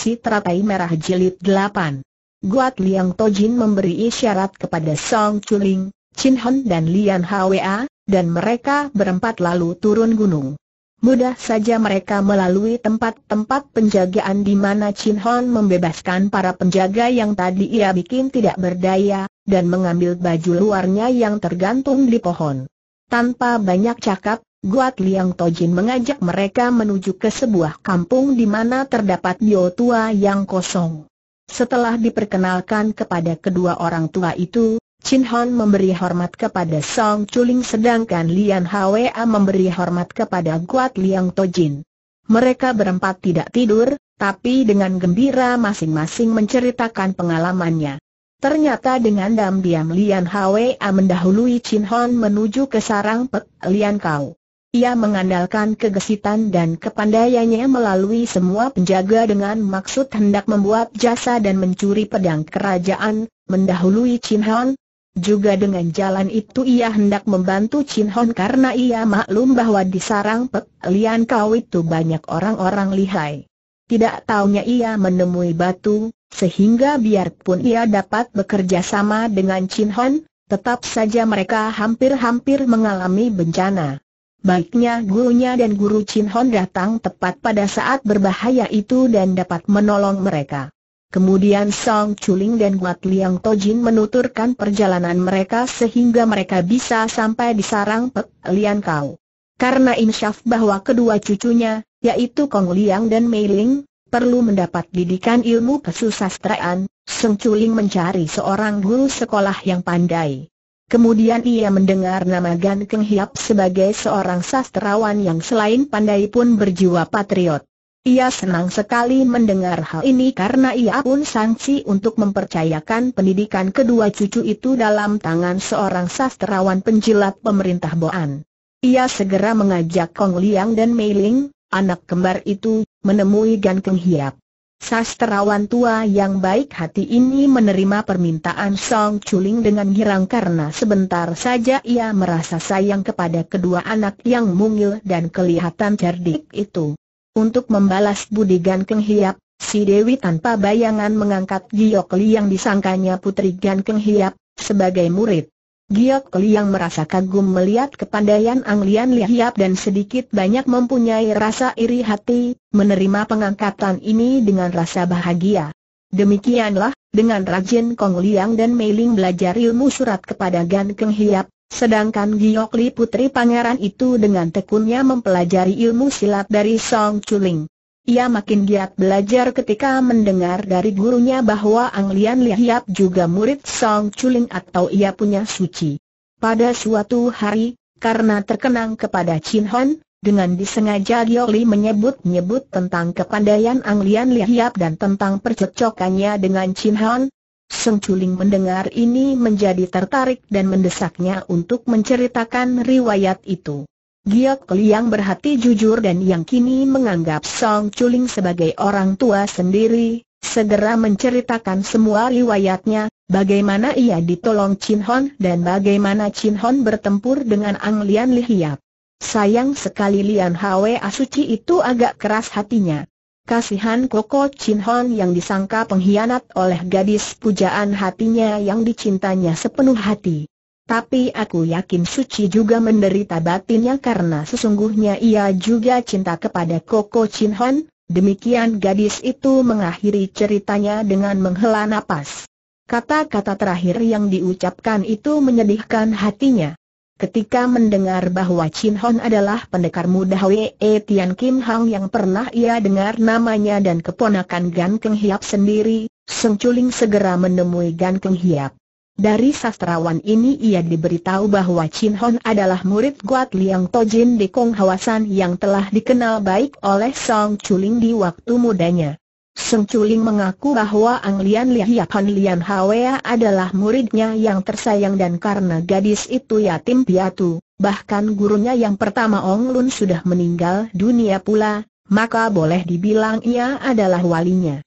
Si Teratai Merah Jilid 8 Guat Liang Tojin memberi isyarat kepada Song Chuling, Chin Hon dan Lian Hwa, dan mereka berempat lalu turun gunung. Mudah saja mereka melalui tempat-tempat penjagaan di mana Chin Hon membebaskan para penjaga yang tadi ia bikin tidak berdaya, dan mengambil baju luarnya yang tergantung di pohon. Tanpa banyak cakap, Guat Liang Tojin mengajak mereka menuju ke sebuah kampung di mana terdapat bio tua yang kosong. Setelah diperkenalkan kepada kedua orang tua itu, Chin Hon memberi hormat kepada Song Chuling sedangkan Lian Hwa memberi hormat kepada Guat Liang Tojin. Mereka berempat tidak tidur, tapi dengan gembira masing-masing menceritakan pengalamannya. Ternyata dengan diam-diam Lian Hwa mendahului Chin Hon menuju ke sarang Pek Lian Kau. Ia mengandalkan kegesitan dan kepandaiannya melalui semua penjaga dengan maksud hendak membuat jasa dan mencuri pedang kerajaan, mendahului Chin Hon. Juga dengan jalan itu ia hendak membantu Chin Hon karena ia maklum bahwa di sarang Pek Lian Kau itu banyak orang-orang lihai. Tidak taunya ia menemui batu, sehingga biarpun ia dapat bekerja sama dengan Chin Hon, tetap saja mereka hampir-hampir mengalami bencana. Baiknya gurunya dan guru Chin Hon datang tepat pada saat berbahaya itu dan dapat menolong mereka. Kemudian Song Chuling dan Guat Liang Tojin menuturkan perjalanan mereka sehingga mereka bisa sampai di sarang Pek Lian Kau. Karena insyaf bahwa kedua cucunya, yaitu Kong Liang dan Mei Ling, perlu mendapat didikan ilmu kesusastraan, Song Chuling mencari seorang guru sekolah yang pandai. Kemudian ia mendengar nama Gan Keng Hiap sebagai seorang sastrawan yang selain pandai pun berjiwa patriot. Ia senang sekali mendengar hal ini karena ia pun sangsi untuk mempercayakan pendidikan kedua cucu itu dalam tangan seorang sastrawan penjilat pemerintah Boan. Ia segera mengajak Kong Liang dan Mei Ling, anak kembar itu, menemui Gan Keng Hiap. Sastrawan tua yang baik hati ini menerima permintaan Song Chuling dengan girang karena sebentar saja ia merasa sayang kepada kedua anak yang mungil dan kelihatan cerdik itu. Untuk membalas budi Gan Keng Hiap, si Dewi tanpa bayangan mengangkat Giok Li yang disangkanya putri Gan Keng Hiap, sebagai murid. Giok Li yang merasa kagum melihat kepandaian Ang Lian Lihiap dan sedikit banyak mempunyai rasa iri hati, menerima pengangkatan ini dengan rasa bahagia. Demikianlah, dengan rajin Kong Liang dan Mei Ling belajar ilmu surat kepada Gan Keng Hiap, sedangkan Giok Li putri pangeran itu dengan tekunnya mempelajari ilmu silat dari Song Chuling. Ia makin giat belajar ketika mendengar dari gurunya bahwa Ang Lian Lihiap juga murid Song Chuling atau ia punya suci. Pada suatu hari, karena terkenang kepada Chin Hon, dengan disengaja Gioli menyebut-nyebut tentang kepandaian Ang Lian Lihiap dan tentang percocokannya dengan Chin Hon, Song Chuling mendengar ini menjadi tertarik dan mendesaknya untuk menceritakan riwayat itu. Giok Liang berhati jujur dan yang kini menganggap Song Chuling sebagai orang tua sendiri, segera menceritakan semua riwayatnya, bagaimana ia ditolong Chin Hon dan bagaimana Chin Hon bertempur dengan Ang Lian Lihiap. Sayang sekali Lian Hwe Asuci itu agak keras hatinya. Kasihan Koko Chin Hon yang disangka pengkhianat oleh gadis pujaan hatinya yang dicintanya sepenuh hati. Tapi aku yakin Suci juga menderita batinnya karena sesungguhnya ia juga cinta kepada Koko Chin hon Demikian gadis itu mengakhiri ceritanya dengan menghela nafas. Kata-kata terakhir yang diucapkan itu menyedihkan hatinya. Ketika mendengar bahwa Chin Hon adalah pendekar muda Wee Tian Kim Hang yang pernah ia dengar namanya dan keponakan Gan Keng Hiap sendiri, Seng Chuling segera menemui Gan Keng Hiap. Dari sastrawan ini ia diberitahu bahwa Chin Hon adalah murid Guat Liang Tojin di Kong Hawasan yang telah dikenal baik oleh Song Chuling di waktu mudanya. Song Chuling mengaku bahwa Ang Lian Han Lian Hawea adalah muridnya yang tersayang dan karena gadis itu yatim piatu, bahkan gurunya yang pertama Ong Lun sudah meninggal dunia pula, maka boleh dibilang ia adalah walinya.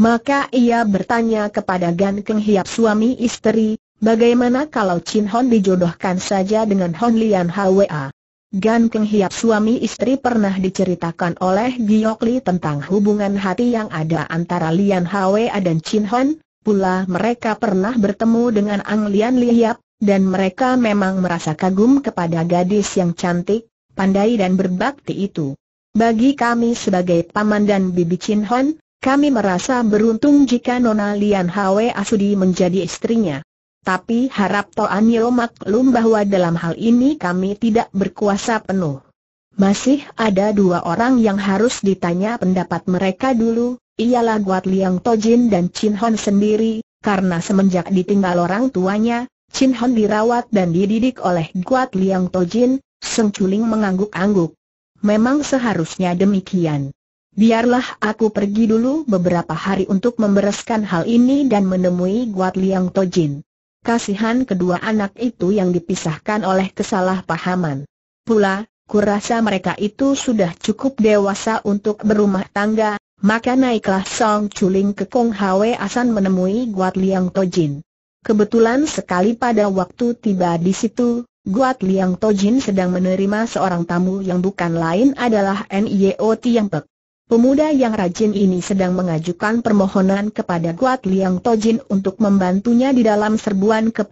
Maka ia bertanya kepada Gan Keng Hiap suami istri, bagaimana kalau Chin Hon dijodohkan saja dengan Hon Lian Hwa? Gan Keng Hiap suami istri pernah diceritakan oleh Giok Li tentang hubungan hati yang ada antara Lian Hwa dan Chin Hon, pula mereka pernah bertemu dengan Ang Lian Li Hiap, dan mereka memang merasa kagum kepada gadis yang cantik, pandai dan berbakti itu. Bagi kami sebagai paman dan bibi Chin Hon, kami merasa beruntung jika Nona Lian Hwe Asudi menjadi istrinya. Tapi harap Toan Yeo maklum bahwa dalam hal ini kami tidak berkuasa penuh. Masih ada dua orang yang harus ditanya pendapat mereka dulu, ialah Guat Liang Tojin dan Chin Hon sendiri, karena semenjak ditinggal orang tuanya, Chin Hon dirawat dan dididik oleh Guat Liang Tojin, Seng Chuling mengangguk-angguk. Memang seharusnya demikian. Biarlah aku pergi dulu beberapa hari untuk membereskan hal ini dan menemui Guat Liang Tojin. Kasihan kedua anak itu yang dipisahkan oleh kesalahpahaman. Pula, kurasa mereka itu sudah cukup dewasa untuk berumah tangga, maka naiklah Song Chuling ke Kong Hwe Asan menemui Guat Liang Tojin. Kebetulan sekali pada waktu tiba di situ, Guat Liang Tojin sedang menerima seorang tamu yang bukan lain adalah Nio Tiang Pek. Pemuda yang rajin ini sedang mengajukan permohonan kepada Guat Liang Tojin untuk membantunya di dalam serbuan ke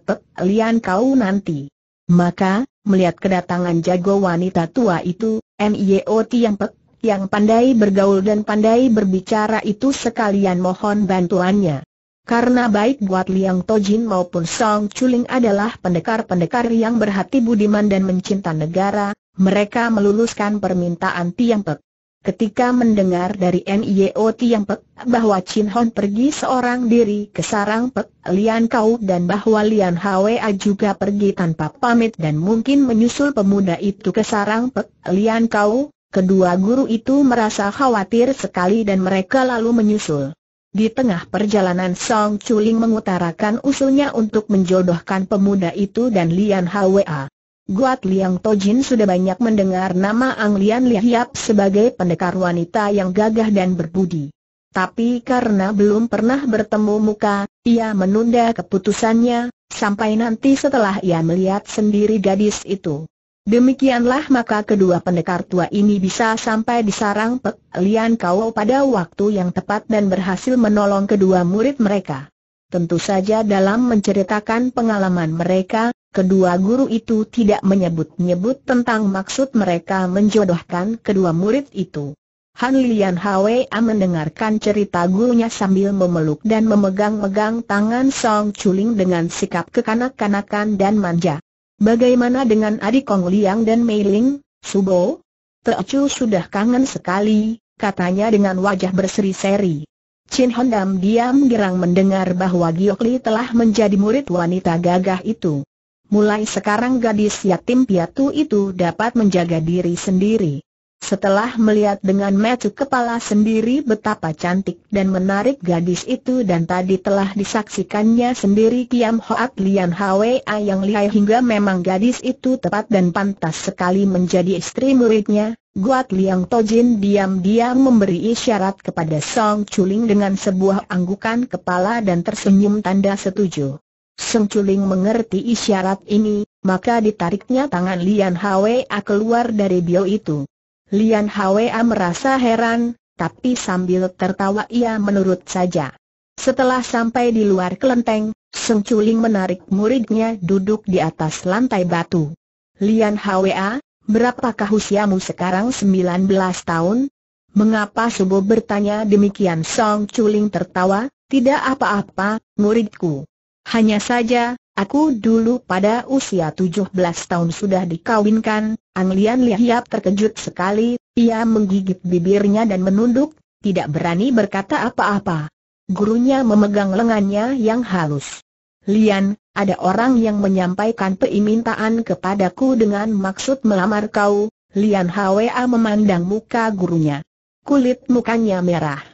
Lian Kau nanti. Maka, melihat kedatangan jago wanita tua itu, Mio Tiang Pek, yang pandai bergaul dan pandai berbicara itu sekalian mohon bantuannya. Karena baik Guat Liang Tojin maupun Song Chuling adalah pendekar-pendekar yang berhati budiman dan mencinta negara, mereka meluluskan permintaan Tiang Pek. Ketika mendengar dari NIO Tiang Pek bahwa Chin Hon pergi seorang diri ke sarang Pek Lian Kau dan bahwa Lian Hwa juga pergi tanpa pamit dan mungkin menyusul pemuda itu ke sarang Pek Lian Kau, kedua guru itu merasa khawatir sekali dan mereka lalu menyusul. Di tengah perjalanan Song Chuling mengutarakan usulnya untuk menjodohkan pemuda itu dan Lian Hwa. Guat Liang Tojin sudah banyak mendengar nama Ang Lian sebagai pendekar wanita yang gagah dan berbudi. Tapi karena belum pernah bertemu muka, ia menunda keputusannya, sampai nanti setelah ia melihat sendiri gadis itu. Demikianlah maka kedua pendekar tua ini bisa sampai di sarang Pek Lian Kau pada waktu yang tepat dan berhasil menolong kedua murid mereka. Tentu saja dalam menceritakan pengalaman mereka, Kedua guru itu tidak menyebut-nyebut tentang maksud mereka menjodohkan kedua murid itu. Han Lian Hwa mendengarkan cerita gurunya sambil memeluk dan memegang-megang tangan Song Chuling dengan sikap kekanak-kanakan dan manja. Bagaimana dengan adik Kong Liang dan Mei Ling, Subo? Teocu sudah kangen sekali, katanya dengan wajah berseri-seri. Chin Hondam diam girang mendengar bahwa Giokli telah menjadi murid wanita gagah itu. Mulai sekarang gadis yatim piatu itu dapat menjaga diri sendiri. Setelah melihat dengan mata kepala sendiri betapa cantik dan menarik gadis itu dan tadi telah disaksikannya sendiri Kiam Hoat Lian Hwa yang lihai hingga memang gadis itu tepat dan pantas sekali menjadi istri muridnya, Guat Liang Tojin diam-diam memberi isyarat kepada Song Chuling dengan sebuah anggukan kepala dan tersenyum tanda setuju. Sengculing mengerti isyarat ini, maka ditariknya tangan Lian Hwa keluar dari bio itu. Lian Hwa merasa heran, tapi sambil tertawa ia menurut saja. Setelah sampai di luar kelenteng, Sengculing menarik muridnya duduk di atas lantai batu. Lian Hwa, berapakah usiamu sekarang 19 tahun? Mengapa subuh bertanya demikian Song Culing tertawa, tidak apa-apa, muridku. Hanya saja, aku dulu pada usia 17 tahun sudah dikawinkan, Ang Lian terkejut sekali, ia menggigit bibirnya dan menunduk, tidak berani berkata apa-apa. Gurunya memegang lengannya yang halus. Lian, ada orang yang menyampaikan permintaan kepadaku dengan maksud melamar kau, Lian Hwa memandang muka gurunya. Kulit mukanya merah.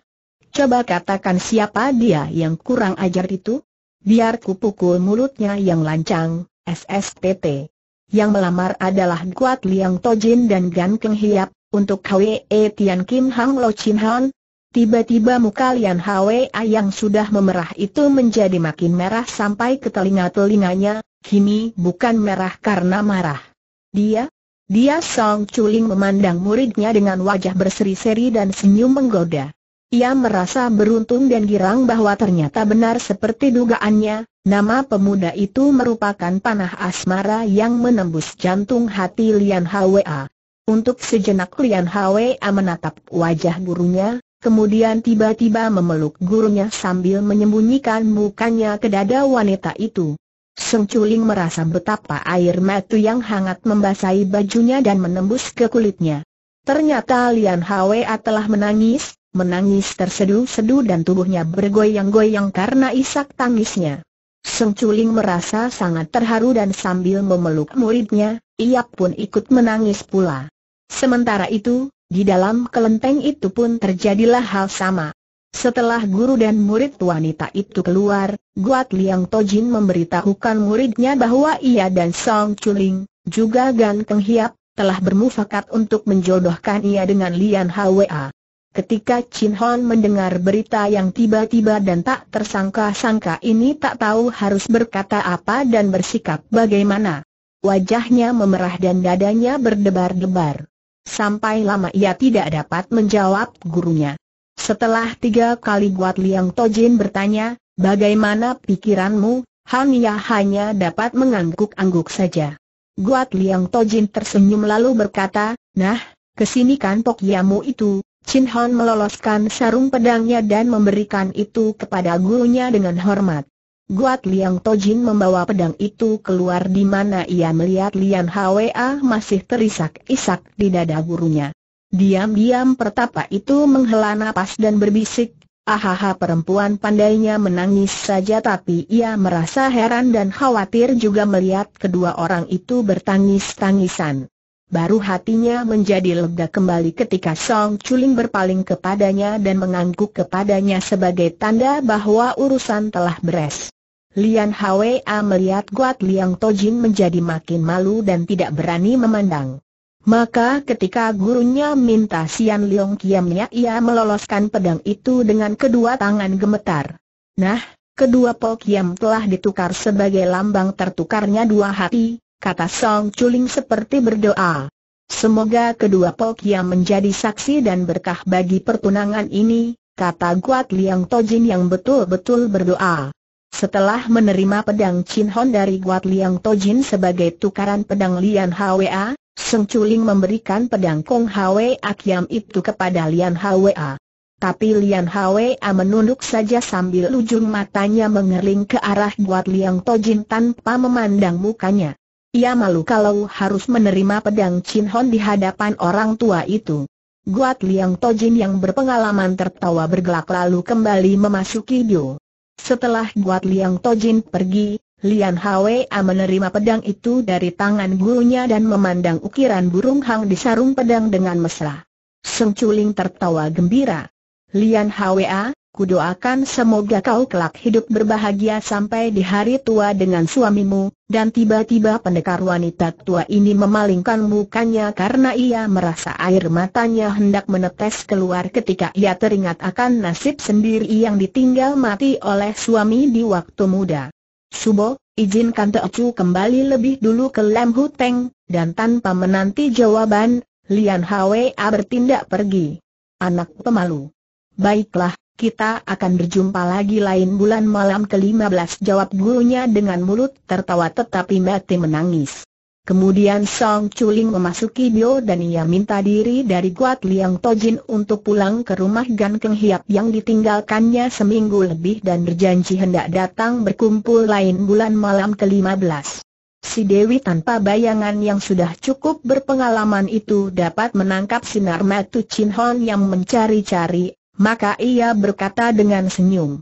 Coba katakan siapa dia yang kurang ajar itu? Biar pukul mulutnya yang lancang, SSTT. Yang melamar adalah Kuat Liang Tojin dan Gan Keng Hiap, untuk Hwe Tian Kim Hang Lo Chin Han. Tiba-tiba muka Lian Hwe yang sudah memerah itu menjadi makin merah sampai ke telinga-telinganya, kini bukan merah karena marah. Dia? Dia Song Chuling memandang muridnya dengan wajah berseri-seri dan senyum menggoda. Ia merasa beruntung dan girang bahwa ternyata benar seperti dugaannya, nama pemuda itu merupakan panah asmara yang menembus jantung hati Lian Hwa. Untuk sejenak Lian Hwa menatap wajah gurunya, kemudian tiba-tiba memeluk gurunya sambil menyembunyikan mukanya ke dada wanita itu. Seng Chuling merasa betapa air mata yang hangat membasahi bajunya dan menembus ke kulitnya. Ternyata Lian Hwa telah menangis, menangis terseduh-seduh dan tubuhnya bergoyang-goyang karena isak tangisnya. Seng Chuling merasa sangat terharu dan sambil memeluk muridnya, ia pun ikut menangis pula. Sementara itu, di dalam kelenteng itu pun terjadilah hal sama. Setelah guru dan murid wanita itu keluar, Guat Liang Tojin memberitahukan muridnya bahwa ia dan Song Chuling, juga Gan Keng Hiap, telah bermufakat untuk menjodohkan ia dengan Lian Hwa. Ketika Chin Hon mendengar berita yang tiba-tiba dan tak tersangka-sangka ini tak tahu harus berkata apa dan bersikap bagaimana. Wajahnya memerah dan dadanya berdebar-debar. Sampai lama ia tidak dapat menjawab gurunya. Setelah tiga kali Guat Liang Tojin bertanya, bagaimana pikiranmu, Han Ya hanya dapat mengangguk-angguk saja. Guat Liang Tojin tersenyum lalu berkata, nah, kesini kan Tok Yamu itu, Chin Hon meloloskan sarung pedangnya dan memberikan itu kepada gurunya dengan hormat. Guat Liang Tojin membawa pedang itu keluar di mana ia melihat Lian Hwa masih terisak-isak di dada gurunya. Diam-diam pertapa itu menghela nafas dan berbisik, ahaha perempuan pandainya menangis saja tapi ia merasa heran dan khawatir juga melihat kedua orang itu bertangis-tangisan. Baru hatinya menjadi lega kembali ketika Song Chuling berpaling kepadanya dan mengangguk kepadanya sebagai tanda bahwa urusan telah beres. Lian Hwa melihat Guat Liang Tojin menjadi makin malu dan tidak berani memandang. Maka ketika gurunya minta Sian Leong Kiamnya ia meloloskan pedang itu dengan kedua tangan gemetar. Nah, kedua Pol Kiam telah ditukar sebagai lambang tertukarnya dua hati, kata Song Chuling seperti berdoa. Semoga kedua Pokia menjadi saksi dan berkah bagi pertunangan ini, kata Guat Liang Tojin yang betul-betul berdoa. Setelah menerima pedang Chin Hon dari Guat Liang Tojin sebagai tukaran pedang Lian Hwa, Song Chuling memberikan pedang Kong Hwa Akiam itu kepada Lian Hwa. Tapi Lian Hwa menunduk saja sambil ujung matanya mengerling ke arah Guat Liang Tojin tanpa memandang mukanya. Ia malu kalau harus menerima pedang Chin Hon di hadapan orang tua itu. Guat Liang Tojin yang berpengalaman tertawa bergelak lalu kembali memasuki Dio. Setelah Guat Liang Tojin pergi, Lian Hwa menerima pedang itu dari tangan gurunya dan memandang ukiran burung hang di sarung pedang dengan mesra. Seng Chuling tertawa gembira. Lian Hwa, Kudoakan semoga kau kelak hidup berbahagia sampai di hari tua dengan suamimu, dan tiba-tiba pendekar wanita tua ini memalingkan mukanya karena ia merasa air matanya hendak menetes keluar ketika ia teringat akan nasib sendiri yang ditinggal mati oleh suami di waktu muda. Subo, izinkan Teocu kembali lebih dulu ke Lam Huteng, dan tanpa menanti jawaban, Lian Hwa bertindak pergi. Anak pemalu. Baiklah, kita akan berjumpa lagi lain bulan malam ke-15 jawab gurunya dengan mulut tertawa tetapi mati menangis. Kemudian Song Chuling memasuki Bio dan ia minta diri dari Guat Liang Tojin untuk pulang ke rumah Gan Keng Hiap yang ditinggalkannya seminggu lebih dan berjanji hendak datang berkumpul lain bulan malam ke-15. Si Dewi tanpa bayangan yang sudah cukup berpengalaman itu dapat menangkap sinar matu Chin Hon yang mencari-cari maka ia berkata dengan senyum.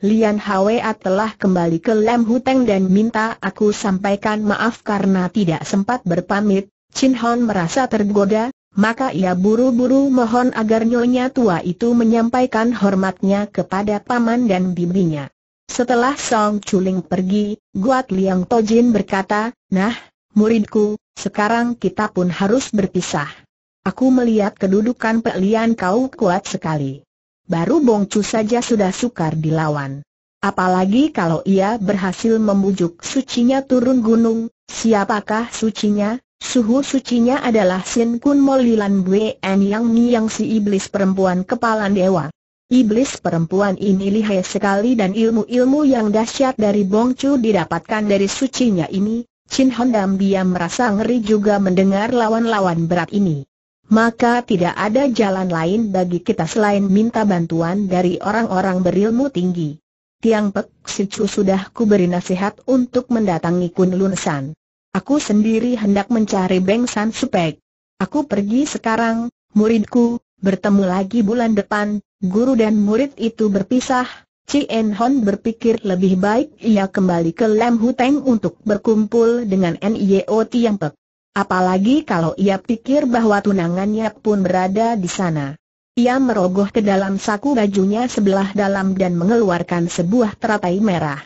Lian Hwa telah kembali ke Lem Huteng dan minta aku sampaikan maaf karena tidak sempat berpamit. Chin Hon merasa tergoda, maka ia buru-buru mohon agar nyonya tua itu menyampaikan hormatnya kepada paman dan bibinya. Setelah Song Chuling pergi, Guat Liang Tojin berkata, Nah, muridku, sekarang kita pun harus berpisah. Aku melihat kedudukan Pek Lian kau kuat sekali baru Bongcu saja sudah sukar dilawan. Apalagi kalau ia berhasil membujuk sucinya turun gunung, siapakah sucinya? Suhu sucinya adalah Sin Kun Molilan Buen Yang Yang si iblis perempuan kepala dewa. Iblis perempuan ini lihai sekali dan ilmu-ilmu yang dahsyat dari Bongcu didapatkan dari sucinya ini. Chin Hondam Biam merasa ngeri juga mendengar lawan-lawan berat ini maka tidak ada jalan lain bagi kita selain minta bantuan dari orang-orang berilmu tinggi. Tiang Pek Sicu sudah kuberi nasihat untuk mendatangi Kun San. Aku sendiri hendak mencari Beng San Supek. Aku pergi sekarang, muridku, bertemu lagi bulan depan, guru dan murid itu berpisah. Cien Hon berpikir lebih baik ia kembali ke Lam Huteng untuk berkumpul dengan NIO e Tiang Pek. Apalagi kalau ia pikir bahwa tunangannya pun berada di sana. Ia merogoh ke dalam saku bajunya sebelah dalam dan mengeluarkan sebuah teratai merah.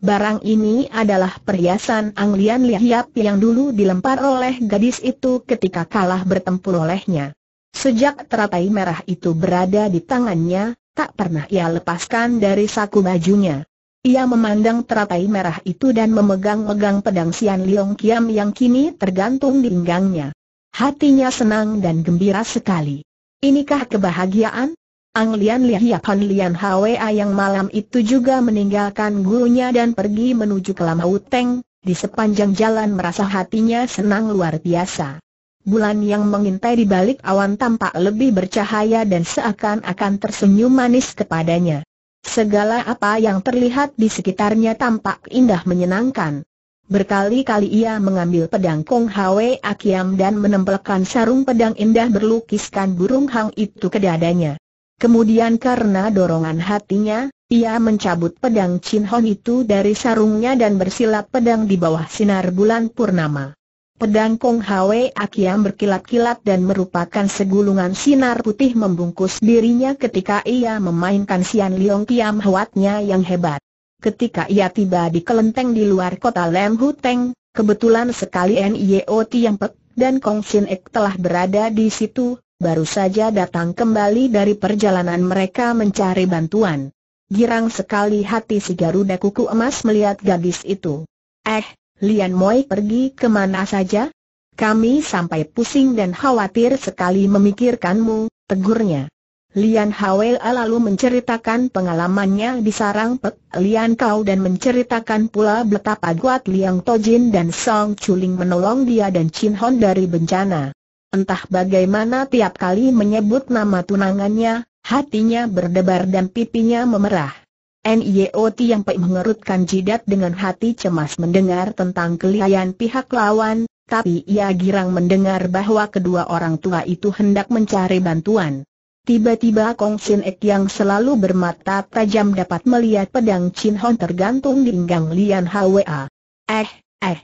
Barang ini adalah perhiasan Anglian Lihiap yang dulu dilempar oleh gadis itu ketika kalah bertempur olehnya. Sejak teratai merah itu berada di tangannya, tak pernah ia lepaskan dari saku bajunya. Ia memandang teratai merah itu dan memegang-megang pedang Sian Liong Kiam yang kini tergantung di pinggangnya. Hatinya senang dan gembira sekali. Inikah kebahagiaan? Ang Lian Han Lian Hwa yang malam itu juga meninggalkan gurunya dan pergi menuju ke Lamau Teng, di sepanjang jalan merasa hatinya senang luar biasa. Bulan yang mengintai di balik awan tampak lebih bercahaya dan seakan-akan tersenyum manis kepadanya. Segala apa yang terlihat di sekitarnya tampak indah menyenangkan. Berkali-kali ia mengambil pedang Kong Hwe Akiam dan menempelkan sarung pedang indah berlukiskan burung hang itu ke dadanya. Kemudian karena dorongan hatinya, ia mencabut pedang Chin Hon itu dari sarungnya dan bersilat pedang di bawah sinar bulan purnama. Pedang Kong Hwe Akiam berkilat-kilat dan merupakan segulungan sinar putih membungkus dirinya ketika ia memainkan Sian Liong Kiam Huatnya yang hebat. Ketika ia tiba di kelenteng di luar kota Lem Huteng, kebetulan sekali Nio Tiang Pek dan Kong Sin Ek telah berada di situ, baru saja datang kembali dari perjalanan mereka mencari bantuan. Girang sekali hati si Garuda Kuku Emas melihat gadis itu. Eh, Lian Moi pergi kemana saja? Kami sampai pusing dan khawatir sekali memikirkanmu, tegurnya. Lian Hawel lalu menceritakan pengalamannya di sarang Pek Lian Kau dan menceritakan pula betapa kuat Liang Tojin dan Song Chuling menolong dia dan Chin Hon dari bencana. Entah bagaimana tiap kali menyebut nama tunangannya, hatinya berdebar dan pipinya memerah. NIOT yang Pek mengerutkan jidat dengan hati cemas mendengar tentang kelihayan pihak lawan, tapi ia girang mendengar bahwa kedua orang tua itu hendak mencari bantuan. Tiba-tiba Kong Sin Ek yang selalu bermata tajam dapat melihat pedang Chin Hon tergantung di pinggang Lian Hwa. Eh, eh.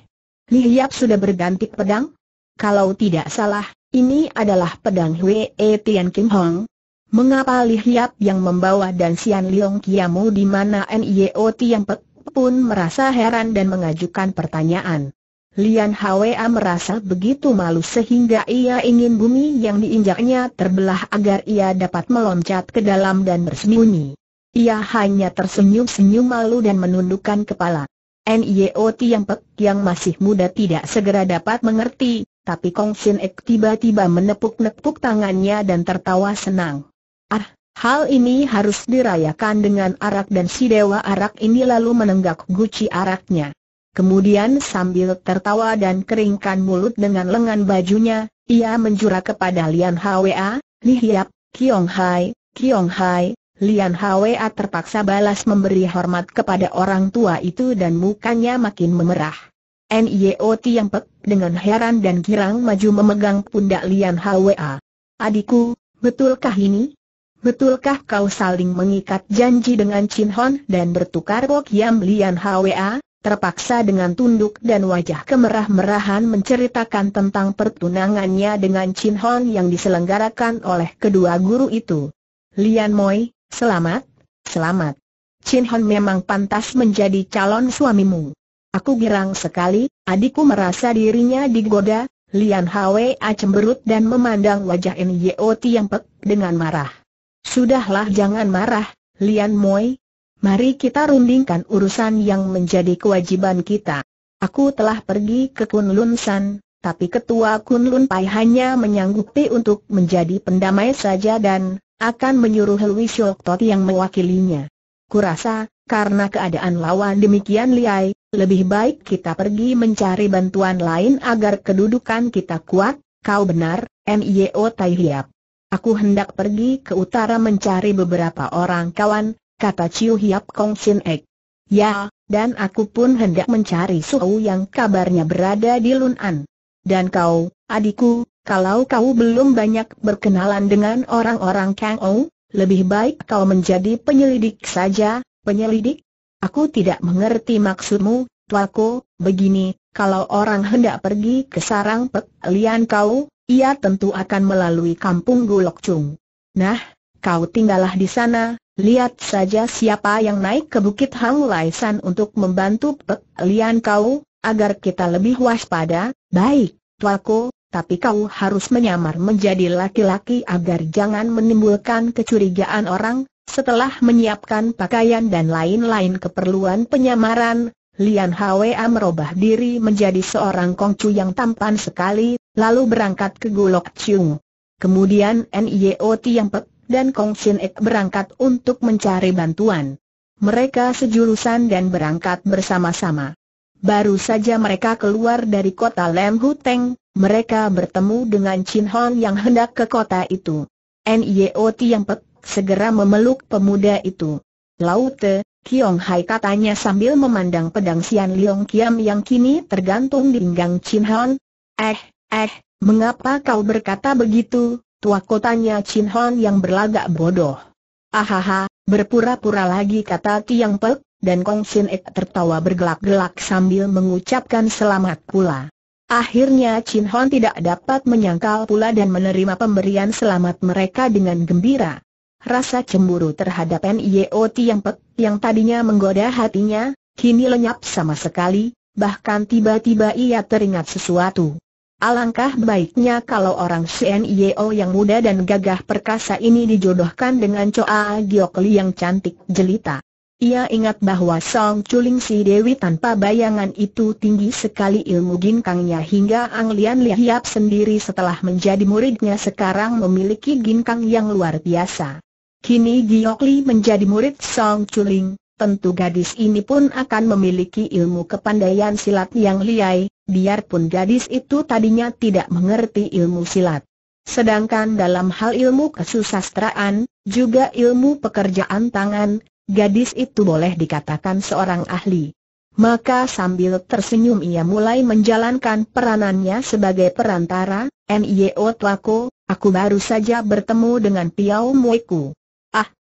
Li Hiap sudah berganti pedang? Kalau tidak salah, ini adalah pedang Hwe Tian Kim Hong, Mengapa Li Hiap yang membawa dan Sian Liong Kiamu di mana Nio Tiang Pek pun merasa heran dan mengajukan pertanyaan. Lian Hwa merasa begitu malu sehingga ia ingin bumi yang diinjaknya terbelah agar ia dapat meloncat ke dalam dan bersembunyi. Ia hanya tersenyum-senyum malu dan menundukkan kepala. Nio Tiang Pek yang masih muda tidak segera dapat mengerti, tapi Kong Sin Ek tiba-tiba menepuk-nepuk tangannya dan tertawa senang. Ah, hal ini harus dirayakan dengan arak dan si dewa arak ini lalu menenggak guci araknya. Kemudian sambil tertawa dan keringkan mulut dengan lengan bajunya, ia menjura kepada Lian Hwa, Hiap, Kiong Hai, Kiong Hai, Lian Hwa terpaksa balas memberi hormat kepada orang tua itu dan mukanya makin memerah. Nio Tiang pek dengan heran dan girang maju memegang pundak Lian Hwa. Adikku, betulkah ini? Betulkah kau saling mengikat janji dengan Chin Hon dan bertukar Bok Yam Lian Hwa? Terpaksa dengan tunduk dan wajah kemerah-merahan menceritakan tentang pertunangannya dengan Chin Hon yang diselenggarakan oleh kedua guru itu. Lian Moi, selamat, selamat. Chin Hon memang pantas menjadi calon suamimu. Aku girang sekali, adikku merasa dirinya digoda, Lian Hwa cemberut dan memandang wajah Nyeoti yang pek dengan marah. Sudahlah jangan marah, Lian Moy. Mari kita rundingkan urusan yang menjadi kewajiban kita. Aku telah pergi ke Kunlun San, tapi ketua Kunlun Pai hanya menyanggupi untuk menjadi pendamai saja dan akan menyuruh Hui Shok Tot yang mewakilinya. Kurasa, karena keadaan lawan demikian liai, lebih baik kita pergi mencari bantuan lain agar kedudukan kita kuat, kau benar, Mio Tai Aku hendak pergi ke utara mencari beberapa orang kawan, kata Chiu Hiap Kong Sin Ek. Ya, dan aku pun hendak mencari Suhu yang kabarnya berada di Lunan. Dan kau, adikku, kalau kau belum banyak berkenalan dengan orang-orang Kang Ou, lebih baik kau menjadi penyelidik saja, penyelidik? Aku tidak mengerti maksudmu, tuaku, begini, kalau orang hendak pergi ke sarang pek lian kau, ia tentu akan melalui kampung Gulokcung. Nah, kau tinggallah di sana, lihat saja siapa yang naik ke Bukit Hang Lai untuk membantu Lian kau, agar kita lebih waspada, baik, tuaku, tapi kau harus menyamar menjadi laki-laki agar jangan menimbulkan kecurigaan orang, setelah menyiapkan pakaian dan lain-lain keperluan penyamaran, Lian Hwa merubah diri menjadi seorang kongcu yang tampan sekali, lalu berangkat ke Gulok Chung. Kemudian NIO Tiang Pek dan Kong Sin Ek berangkat untuk mencari bantuan. Mereka sejurusan dan berangkat bersama-sama. Baru saja mereka keluar dari kota Lam Huteng, mereka bertemu dengan Chin Hon yang hendak ke kota itu. NIO Tiang Pek segera memeluk pemuda itu. Laute, Kiong Hai katanya sambil memandang pedang Sian Leong Kiam yang kini tergantung di pinggang Chin Hon. Eh, Eh, mengapa kau berkata begitu, tua kotanya Chin Hon yang berlagak bodoh? Ahaha, berpura-pura lagi kata Tiang Pek, dan Kong Sin Ek tertawa bergelak-gelak sambil mengucapkan selamat pula. Akhirnya Chin Hon tidak dapat menyangkal pula dan menerima pemberian selamat mereka dengan gembira. Rasa cemburu terhadap Nio Tiang Pek yang tadinya menggoda hatinya, kini lenyap sama sekali, bahkan tiba-tiba ia teringat sesuatu. Alangkah baiknya kalau orang Shen Yeo yang muda dan gagah perkasa ini dijodohkan dengan Choa Giokli yang cantik jelita. Ia ingat bahwa Song Chuling si Dewi tanpa bayangan itu tinggi sekali ilmu ginkangnya hingga Ang Lian sendiri setelah menjadi muridnya sekarang memiliki ginkang yang luar biasa. Kini Giokli menjadi murid Song Chuling, tentu gadis ini pun akan memiliki ilmu kepandaian silat yang liai, biarpun gadis itu tadinya tidak mengerti ilmu silat. Sedangkan dalam hal ilmu kesusastraan, juga ilmu pekerjaan tangan, gadis itu boleh dikatakan seorang ahli. Maka sambil tersenyum ia mulai menjalankan peranannya sebagai perantara, NIO Tuako, aku baru saja bertemu dengan Piao Mueku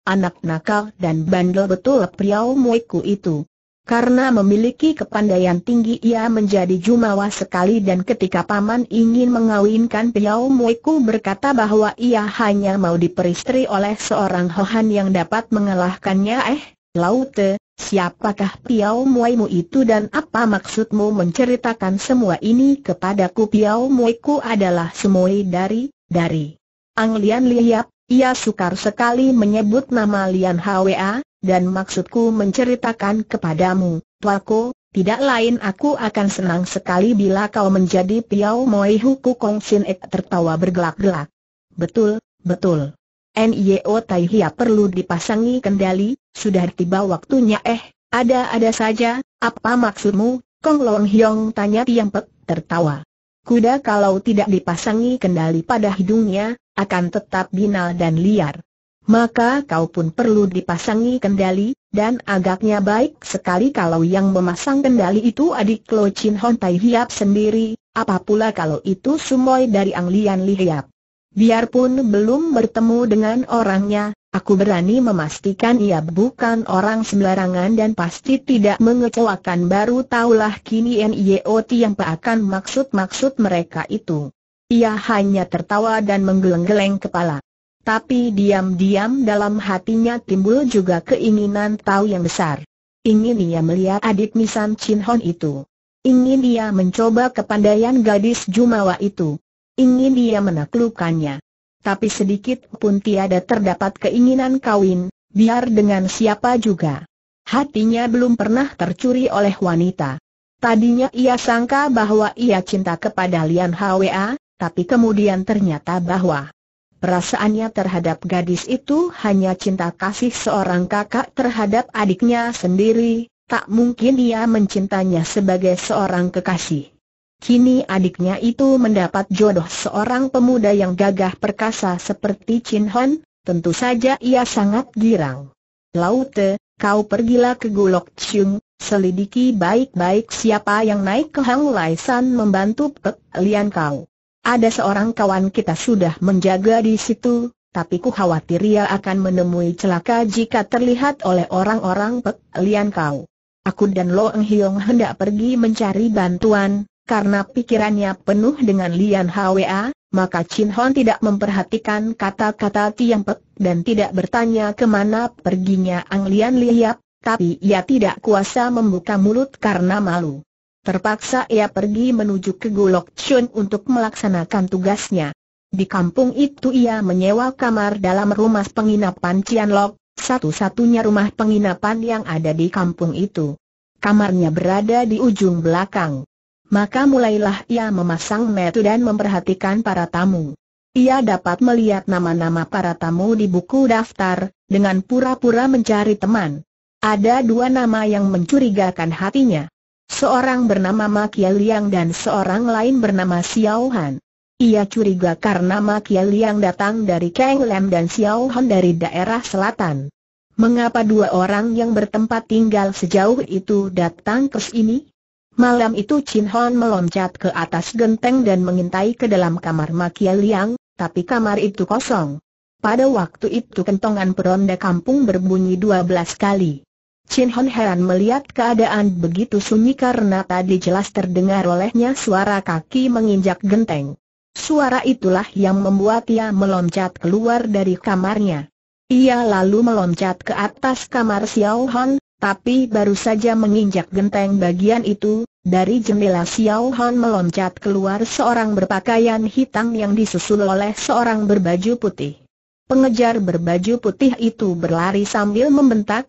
anak nakal dan bandel betul Priau Muiku itu. Karena memiliki kepandaian tinggi ia menjadi jumawa sekali dan ketika paman ingin mengawinkan Piau Muiku berkata bahwa ia hanya mau diperistri oleh seorang Hohan yang dapat mengalahkannya eh, Laute, siapakah Piau Muimu itu dan apa maksudmu menceritakan semua ini kepadaku Piau Muiku adalah semui dari, dari Anglian Liap, ia sukar sekali menyebut nama Lian Hwa, dan maksudku menceritakan kepadamu, tuaku, tidak lain aku akan senang sekali bila kau menjadi Piao Moi Huku Kong Sin Ek tertawa bergelak-gelak. Betul, betul. NIO Tai Hia perlu dipasangi kendali, sudah tiba waktunya eh, ada-ada saja, apa maksudmu, Kong Long Hiong tanya Tiang Pek, tertawa. Kuda kalau tidak dipasangi kendali pada hidungnya, akan tetap binal dan liar. Maka kau pun perlu dipasangi kendali, dan agaknya baik sekali kalau yang memasang kendali itu adik Lo Chin Hon Tai Hiap sendiri, apapula kalau itu sumoy dari Ang Lian Li Hiap. Biarpun belum bertemu dengan orangnya, aku berani memastikan ia bukan orang sembarangan dan pasti tidak mengecewakan baru taulah kini NIOT yang akan maksud-maksud mereka itu. Ia hanya tertawa dan menggeleng-geleng kepala. Tapi diam-diam dalam hatinya timbul juga keinginan tahu yang besar. Ingin ia melihat adik Nisan Chin Hon itu. Ingin ia mencoba kepandaian gadis Jumawa itu. Ingin ia menaklukkannya. Tapi sedikit pun tiada terdapat keinginan kawin, biar dengan siapa juga. Hatinya belum pernah tercuri oleh wanita. Tadinya ia sangka bahwa ia cinta kepada Lian Hwa, tapi kemudian ternyata bahwa perasaannya terhadap gadis itu hanya cinta kasih seorang kakak terhadap adiknya sendiri, tak mungkin ia mencintanya sebagai seorang kekasih. Kini adiknya itu mendapat jodoh seorang pemuda yang gagah perkasa seperti Chin Hon, tentu saja ia sangat girang. Laute, kau pergilah ke Gulok Chung, selidiki baik-baik siapa yang naik ke Hang Lai San membantu Pek kau. Ada seorang kawan kita sudah menjaga di situ, tapi ku khawatir ia akan menemui celaka jika terlihat oleh orang-orang Pek Lian Kau. Aku dan Lo Eng Hiong hendak pergi mencari bantuan, karena pikirannya penuh dengan Lian Hwa, maka Chin Hon tidak memperhatikan kata-kata Tiang Pek dan tidak bertanya kemana perginya Ang Lian Liap, tapi ia tidak kuasa membuka mulut karena malu. Terpaksa ia pergi menuju ke Golok Chun untuk melaksanakan tugasnya. Di kampung itu ia menyewa kamar dalam rumah penginapan Cianlok, satu-satunya rumah penginapan yang ada di kampung itu. Kamarnya berada di ujung belakang. Maka mulailah ia memasang metu dan memperhatikan para tamu. Ia dapat melihat nama-nama para tamu di buku daftar, dengan pura-pura mencari teman. Ada dua nama yang mencurigakan hatinya. Seorang bernama Makia Liang dan seorang lain bernama Xiao Han. Ia curiga karena Makia Liang datang dari Kang Lam dan Xiao Han dari daerah selatan. Mengapa dua orang yang bertempat tinggal sejauh itu datang ke sini? Malam itu Chin Hon meloncat ke atas genteng dan mengintai ke dalam kamar Makia Liang, tapi kamar itu kosong. Pada waktu itu kentongan peronda kampung berbunyi dua belas kali. Chin Hon Hean melihat keadaan begitu sunyi karena tadi jelas terdengar olehnya suara kaki menginjak genteng. Suara itulah yang membuat ia meloncat keluar dari kamarnya. Ia lalu meloncat ke atas kamar Xiao Hon, tapi baru saja menginjak genteng bagian itu, dari jendela Xiao Hon meloncat keluar seorang berpakaian hitam yang disusul oleh seorang berbaju putih. Pengejar berbaju putih itu berlari sambil membentak,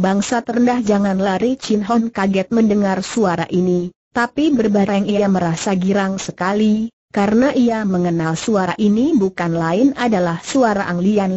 bangsa terendah jangan lari Chin Hon kaget mendengar suara ini, tapi berbareng ia merasa girang sekali, karena ia mengenal suara ini bukan lain adalah suara Ang Lian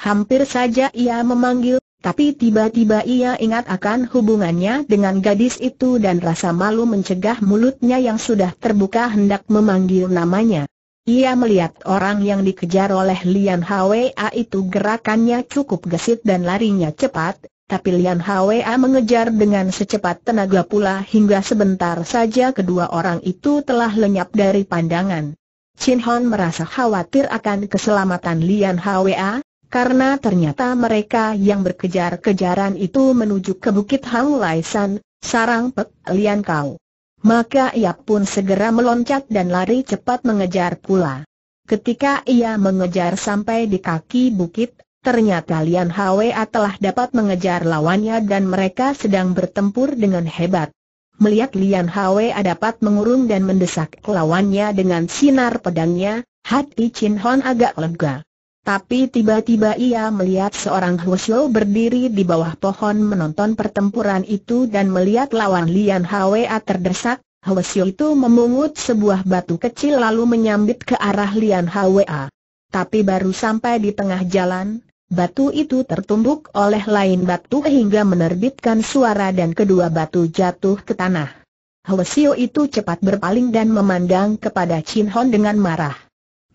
Hampir saja ia memanggil, tapi tiba-tiba ia ingat akan hubungannya dengan gadis itu dan rasa malu mencegah mulutnya yang sudah terbuka hendak memanggil namanya. Ia melihat orang yang dikejar oleh Lian Hwa itu gerakannya cukup gesit dan larinya cepat, tapi Lian Hwa mengejar dengan secepat tenaga pula hingga sebentar saja kedua orang itu telah lenyap dari pandangan. Chin Hon merasa khawatir akan keselamatan Lian Hwa, karena ternyata mereka yang berkejar-kejaran itu menuju ke Bukit Hang Lai San, sarang Pek Lian Kau. Maka ia pun segera meloncat dan lari cepat mengejar pula. Ketika ia mengejar sampai di kaki bukit, Ternyata Lian Hwa telah dapat mengejar lawannya dan mereka sedang bertempur dengan hebat. Melihat Lian Hwa dapat mengurung dan mendesak lawannya dengan sinar pedangnya, hati Chin Hon agak lega. Tapi tiba-tiba ia melihat seorang Huosyo berdiri di bawah pohon menonton pertempuran itu dan melihat lawan Lian Hwa terdesak, Huosyo itu memungut sebuah batu kecil lalu menyambit ke arah Lian Hwa. Tapi baru sampai di tengah jalan, Batu itu tertumbuk oleh lain batu hingga menerbitkan suara dan kedua batu jatuh ke tanah. Hwasio itu cepat berpaling dan memandang kepada Chin Hon dengan marah.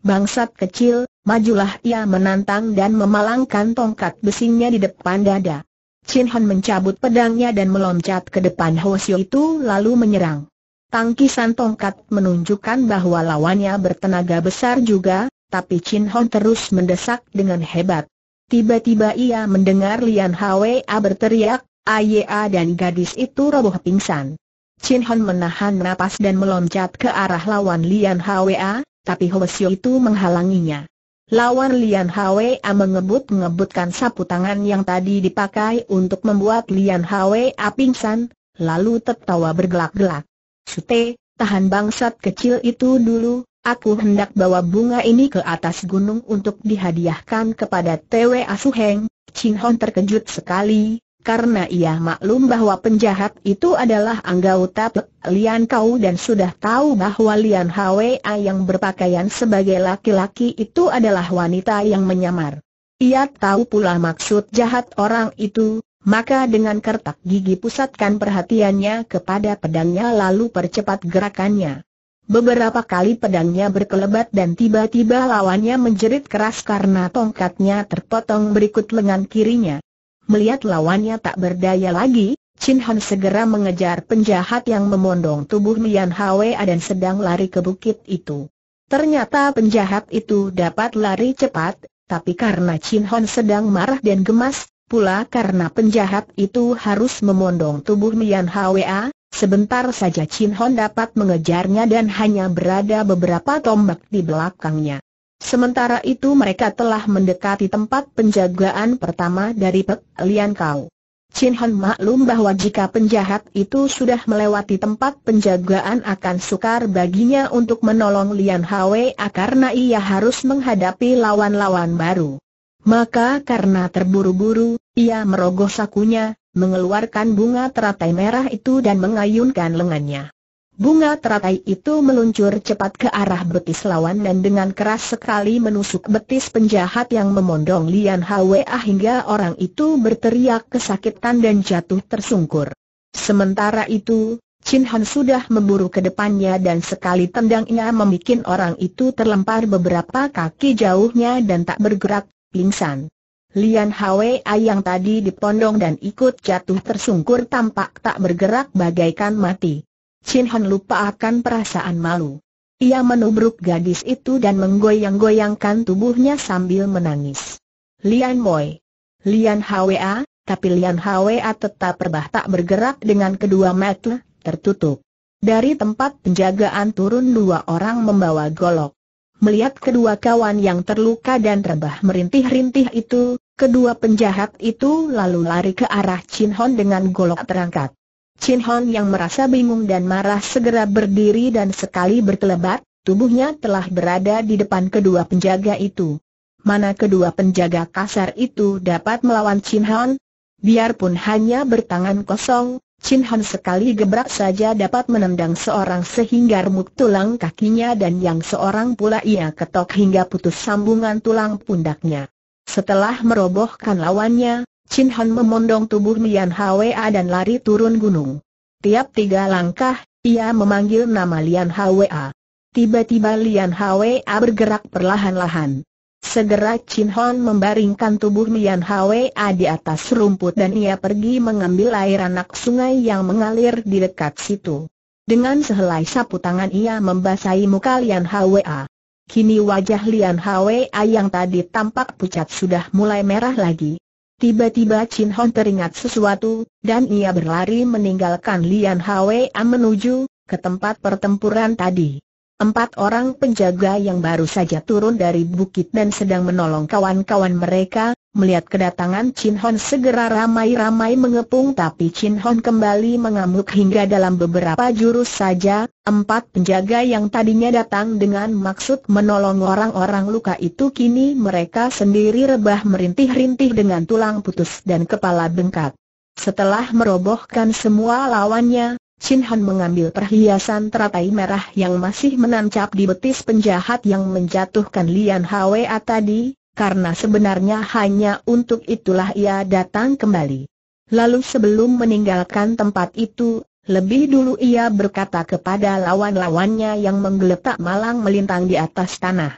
Bangsat kecil, majulah ia menantang dan memalangkan tongkat besinya di depan dada. Chin Hon mencabut pedangnya dan meloncat ke depan Hwasio itu lalu menyerang. Tangkisan tongkat menunjukkan bahwa lawannya bertenaga besar juga, tapi Chin Hon terus mendesak dengan hebat. Tiba-tiba ia mendengar Lian Hwa berteriak, Aya dan gadis itu roboh pingsan. Chin Hon menahan napas dan meloncat ke arah lawan Lian Hwa, tapi Hwa itu menghalanginya. Lawan Lian Hwa mengebut-ngebutkan sapu tangan yang tadi dipakai untuk membuat Lian Hwa pingsan, lalu tertawa bergelak-gelak. Sute, tahan bangsat kecil itu dulu, Aku hendak bawa bunga ini ke atas gunung untuk dihadiahkan kepada Tewe Asuheng. Chin Hon terkejut sekali, karena ia maklum bahwa penjahat itu adalah anggota Lian Kau dan sudah tahu bahwa Lian Hwa yang berpakaian sebagai laki-laki itu adalah wanita yang menyamar. Ia tahu pula maksud jahat orang itu, maka dengan kertak gigi pusatkan perhatiannya kepada pedangnya lalu percepat gerakannya. Beberapa kali pedangnya berkelebat dan tiba-tiba lawannya menjerit keras karena tongkatnya terpotong berikut lengan kirinya. Melihat lawannya tak berdaya lagi, Chin Han segera mengejar penjahat yang memondong tubuh Mian Hwa dan sedang lari ke bukit itu. Ternyata penjahat itu dapat lari cepat, tapi karena Chin Han sedang marah dan gemas, pula karena penjahat itu harus memondong tubuh Mian Hwa, Sebentar saja Chin Hon dapat mengejarnya dan hanya berada beberapa tombak di belakangnya. Sementara itu mereka telah mendekati tempat penjagaan pertama dari Pek Lian Kau. Chin Hon maklum bahwa jika penjahat itu sudah melewati tempat penjagaan akan sukar baginya untuk menolong Lian Hwee karena ia harus menghadapi lawan-lawan baru. Maka karena terburu-buru, ia merogoh sakunya, mengeluarkan bunga teratai merah itu dan mengayunkan lengannya. Bunga teratai itu meluncur cepat ke arah betis lawan dan dengan keras sekali menusuk betis penjahat yang memondong Lian Hwa hingga orang itu berteriak kesakitan dan jatuh tersungkur. Sementara itu, Chin Han sudah memburu ke depannya dan sekali tendangnya membuat orang itu terlempar beberapa kaki jauhnya dan tak bergerak, pingsan. Lian Hwa yang tadi dipondong dan ikut jatuh tersungkur tampak tak bergerak bagaikan mati. Chin Hon lupa akan perasaan malu. Ia menubruk gadis itu dan menggoyang-goyangkan tubuhnya sambil menangis. Lian Moi. Lian Hwa, ah, tapi Lian Hwa ah, tetap berbah tak bergerak dengan kedua mata tertutup. Dari tempat penjagaan turun dua orang membawa golok. Melihat kedua kawan yang terluka dan rebah merintih-rintih itu, kedua penjahat itu lalu lari ke arah Chin Hon dengan golok terangkat. Chin Hon yang merasa bingung dan marah segera berdiri dan sekali berkelebat, tubuhnya telah berada di depan kedua penjaga itu. Mana kedua penjaga kasar itu dapat melawan Chin Hon? Biarpun hanya bertangan kosong, Chin Han sekali gebrak saja dapat menendang seorang sehingga remuk tulang kakinya dan yang seorang pula ia ketok hingga putus sambungan tulang pundaknya. Setelah merobohkan lawannya, Chin Han memondong tubuh Mian Hwa dan lari turun gunung. Tiap tiga langkah, ia memanggil nama Lian Hwa. Tiba-tiba Lian Hwa bergerak perlahan-lahan. Segera Chin Hon membaringkan tubuh Mian Hwa di atas rumput dan ia pergi mengambil air anak sungai yang mengalir di dekat situ. Dengan sehelai sapu tangan ia membasahi muka Lian Hwa. Kini wajah Lian Hwa yang tadi tampak pucat sudah mulai merah lagi. Tiba-tiba Chin Hon teringat sesuatu, dan ia berlari meninggalkan Lian Hwa menuju ke tempat pertempuran tadi. Empat orang penjaga yang baru saja turun dari bukit dan sedang menolong kawan-kawan mereka, melihat kedatangan Chin Hon segera ramai-ramai mengepung tapi Chin Hon kembali mengamuk hingga dalam beberapa jurus saja, empat penjaga yang tadinya datang dengan maksud menolong orang-orang luka itu kini mereka sendiri rebah merintih-rintih dengan tulang putus dan kepala bengkak. Setelah merobohkan semua lawannya, Chin Han mengambil perhiasan teratai merah yang masih menancap di betis penjahat yang menjatuhkan Lian Hwa tadi, karena sebenarnya hanya untuk itulah ia datang kembali. Lalu sebelum meninggalkan tempat itu, lebih dulu ia berkata kepada lawan-lawannya yang menggeletak malang melintang di atas tanah.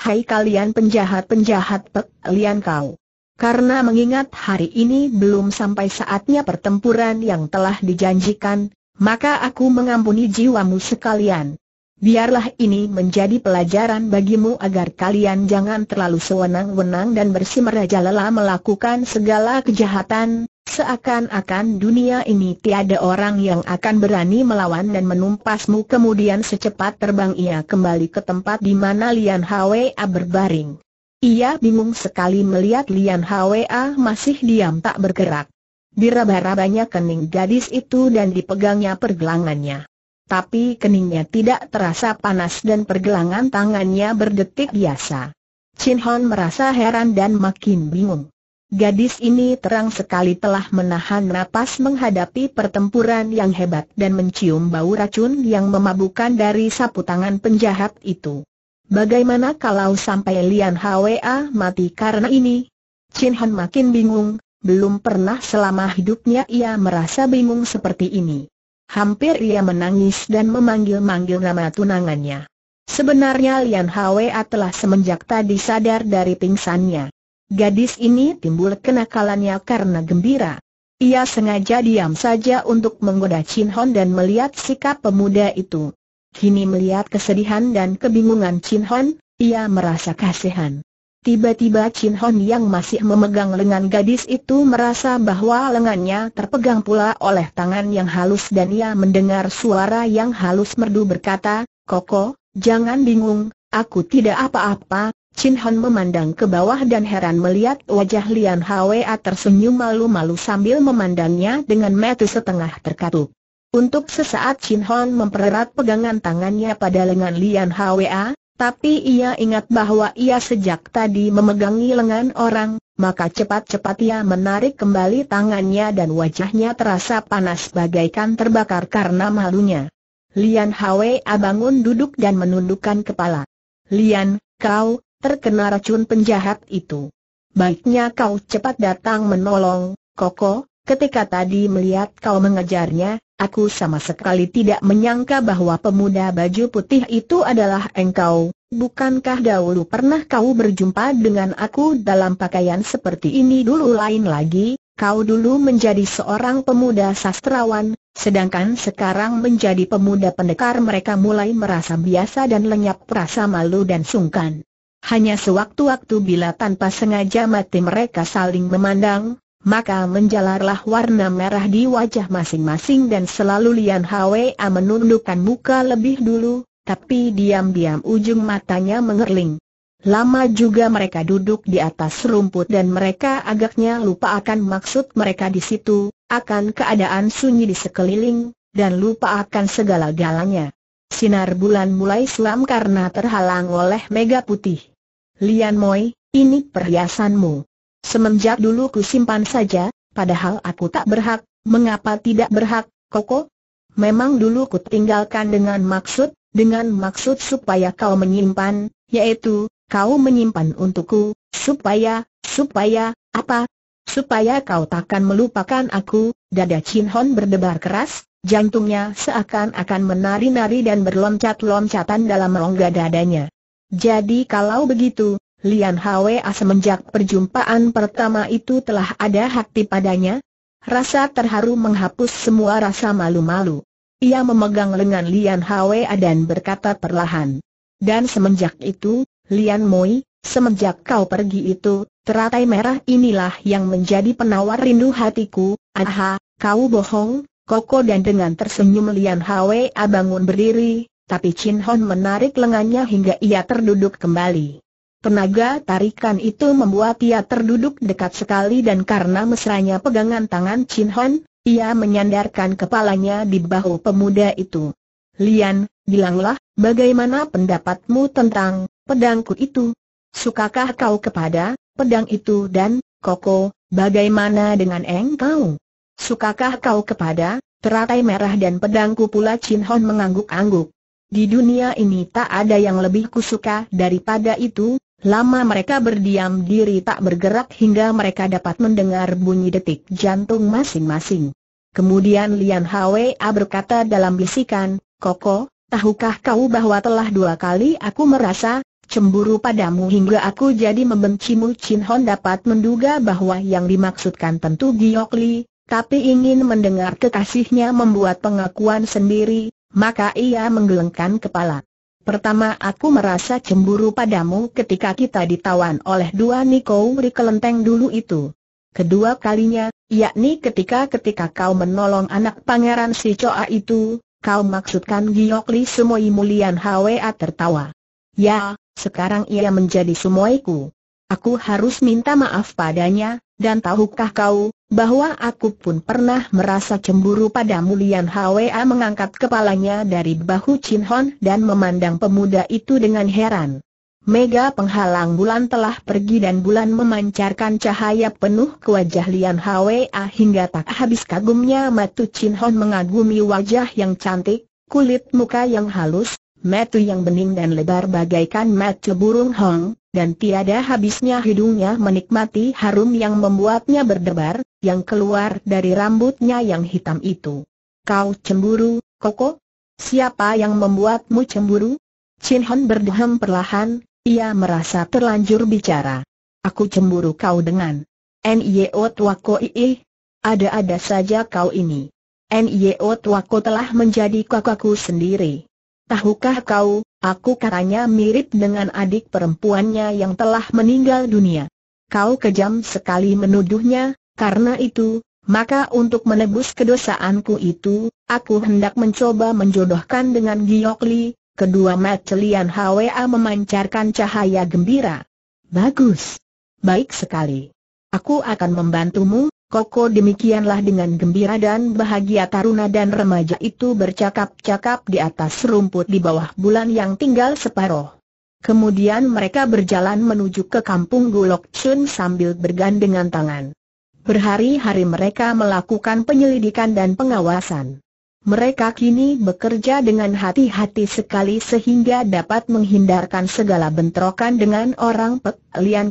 Hai kalian penjahat-penjahat pek, lian kau. Karena mengingat hari ini belum sampai saatnya pertempuran yang telah dijanjikan, maka aku mengampuni jiwamu sekalian. Biarlah ini menjadi pelajaran bagimu agar kalian jangan terlalu sewenang-wenang dan bersimeraja lelah melakukan segala kejahatan, seakan-akan dunia ini tiada orang yang akan berani melawan dan menumpasmu kemudian secepat terbang ia kembali ke tempat di mana Lian Hwa berbaring. Ia bingung sekali melihat Lian Hwa masih diam tak bergerak. Diraba-rabanya kening gadis itu dan dipegangnya pergelangannya. Tapi keningnya tidak terasa panas dan pergelangan tangannya berdetik biasa. Chin Hon merasa heran dan makin bingung. Gadis ini terang sekali telah menahan napas menghadapi pertempuran yang hebat dan mencium bau racun yang memabukkan dari sapu tangan penjahat itu. Bagaimana kalau sampai Lian Hwa mati karena ini? Chin Hon makin bingung, belum pernah selama hidupnya ia merasa bingung seperti ini. Hampir ia menangis dan memanggil-manggil nama tunangannya. Sebenarnya Lian Hwa telah semenjak tadi sadar dari pingsannya. Gadis ini timbul kenakalannya karena gembira. Ia sengaja diam saja untuk menggoda Chin Hon dan melihat sikap pemuda itu. Kini melihat kesedihan dan kebingungan Chin Hon, ia merasa kasihan. Tiba-tiba Chin Hon yang masih memegang lengan gadis itu merasa bahwa lengannya terpegang pula oleh tangan yang halus dan ia mendengar suara yang halus merdu berkata, Koko, jangan bingung, aku tidak apa-apa. Chin Hon memandang ke bawah dan heran melihat wajah Lian Hwa tersenyum malu-malu sambil memandangnya dengan mata setengah terkatup. Untuk sesaat Chin Hon mempererat pegangan tangannya pada lengan Lian Hwa, tapi ia ingat bahwa ia sejak tadi memegangi lengan orang, maka cepat-cepat ia menarik kembali tangannya dan wajahnya terasa panas bagaikan terbakar karena malunya. Lian Hwa abangun duduk dan menundukkan kepala. Lian, kau, terkena racun penjahat itu. Baiknya kau cepat datang menolong, Koko, ketika tadi melihat kau mengejarnya, Aku sama sekali tidak menyangka bahwa pemuda baju putih itu adalah engkau. Bukankah dahulu pernah kau berjumpa dengan aku dalam pakaian seperti ini dulu lain lagi? Kau dulu menjadi seorang pemuda sastrawan, sedangkan sekarang menjadi pemuda pendekar mereka mulai merasa biasa dan lenyap rasa malu dan sungkan. Hanya sewaktu-waktu bila tanpa sengaja mati mereka saling memandang, maka menjalarlah warna merah di wajah masing-masing dan selalu Lian Hwa menundukkan muka lebih dulu, tapi diam-diam ujung matanya mengerling. Lama juga mereka duduk di atas rumput dan mereka agaknya lupa akan maksud mereka di situ, akan keadaan sunyi di sekeliling, dan lupa akan segala galanya. Sinar bulan mulai selam karena terhalang oleh mega putih. Lian Moi, ini perhiasanmu. Semenjak dulu ku simpan saja, padahal aku tak berhak, mengapa tidak berhak, Koko? Memang dulu ku tinggalkan dengan maksud, dengan maksud supaya kau menyimpan, yaitu, kau menyimpan untukku, supaya, supaya, apa? Supaya kau takkan melupakan aku, dada Chin Hon berdebar keras, jantungnya seakan-akan menari-nari dan berloncat-loncatan dalam rongga dadanya. Jadi kalau begitu, Lian Hwa semenjak perjumpaan pertama itu telah ada hati padanya. Rasa terharu menghapus semua rasa malu-malu. Ia memegang lengan Lian Hwa dan berkata perlahan. Dan semenjak itu, Lian Moi, semenjak kau pergi itu, teratai merah inilah yang menjadi penawar rindu hatiku. Aha, kau bohong, koko dan dengan tersenyum Lian Hwa bangun berdiri, tapi Chin Hon menarik lengannya hingga ia terduduk kembali. Tenaga tarikan itu membuat ia terduduk dekat sekali dan karena mesranya pegangan tangan Chin Hon, ia menyandarkan kepalanya di bahu pemuda itu. Lian, bilanglah, bagaimana pendapatmu tentang pedangku itu? Sukakah kau kepada pedang itu dan, Koko, bagaimana dengan engkau? Sukakah kau kepada teratai merah dan pedangku pula Chin Hon mengangguk-angguk. Di dunia ini tak ada yang lebih kusuka daripada itu, Lama mereka berdiam diri tak bergerak hingga mereka dapat mendengar bunyi detik jantung masing-masing. Kemudian Lian Hwa berkata dalam bisikan, Koko, tahukah kau bahwa telah dua kali aku merasa cemburu padamu hingga aku jadi membencimu Chin Hon dapat menduga bahwa yang dimaksudkan tentu Giok Li, tapi ingin mendengar kekasihnya membuat pengakuan sendiri, maka ia menggelengkan kepala. Pertama aku merasa cemburu padamu ketika kita ditawan oleh dua niko Nikouri kelenteng dulu itu. Kedua kalinya, yakni ketika-ketika kau menolong anak pangeran si coa itu, kau maksudkan Giokli Sumoi Mulian Hwa tertawa. Ya, sekarang ia menjadi sumoiku. Aku harus minta maaf padanya, dan tahukah kau, bahwa aku pun pernah merasa cemburu pada mulian Hwa mengangkat kepalanya dari bahu Chin Hon dan memandang pemuda itu dengan heran. Mega penghalang bulan telah pergi dan bulan memancarkan cahaya penuh ke wajah Lian Hwa hingga tak habis kagumnya Matu Chin Hon mengagumi wajah yang cantik, kulit muka yang halus, mata yang bening dan lebar bagaikan mata burung hong, dan tiada habisnya hidungnya menikmati harum yang membuatnya berdebar, yang keluar dari rambutnya yang hitam itu. Kau cemburu, Koko? Siapa yang membuatmu cemburu? Chin Hon berdehem perlahan, ia merasa terlanjur bicara. Aku cemburu kau dengan N.I.O. Tuako I.I. Ada-ada saja kau ini. N.I.O. Tuako telah menjadi kakakku sendiri. Tahukah kau, aku katanya mirip dengan adik perempuannya yang telah meninggal dunia. Kau kejam sekali menuduhnya, karena itu, maka untuk menebus kedosaanku itu, aku hendak mencoba menjodohkan dengan Giok kedua mata Lian Hwa memancarkan cahaya gembira. Bagus. Baik sekali. Aku akan membantumu, Koko demikianlah dengan gembira dan bahagia taruna dan remaja itu bercakap-cakap di atas rumput di bawah bulan yang tinggal separoh. Kemudian mereka berjalan menuju ke kampung Gulok Chun sambil bergandengan tangan. Berhari-hari mereka melakukan penyelidikan dan pengawasan. Mereka kini bekerja dengan hati-hati sekali sehingga dapat menghindarkan segala bentrokan dengan orang Pek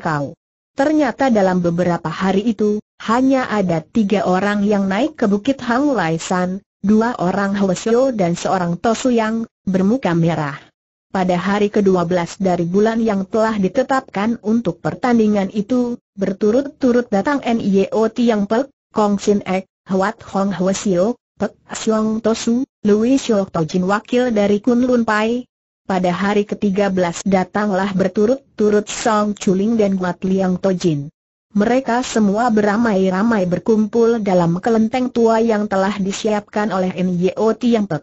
Kau. Ternyata dalam beberapa hari itu, hanya ada tiga orang yang naik ke Bukit Hang Lai San, dua orang Hwasyo dan seorang Tosu yang bermuka merah. Pada hari ke-12 dari bulan yang telah ditetapkan untuk pertandingan itu, berturut-turut datang NIO Tiang Pek, Kong Sin Ek, Hwat Hong Hwa Sio, Pek Siong Tosu, Louis Siok Tojin wakil dari Kunlun Pai. Pada hari ke-13 datanglah berturut-turut Song Chuling dan Guat Liang Tojin. Mereka semua beramai-ramai berkumpul dalam kelenteng tua yang telah disiapkan oleh Nio Tiang Pek.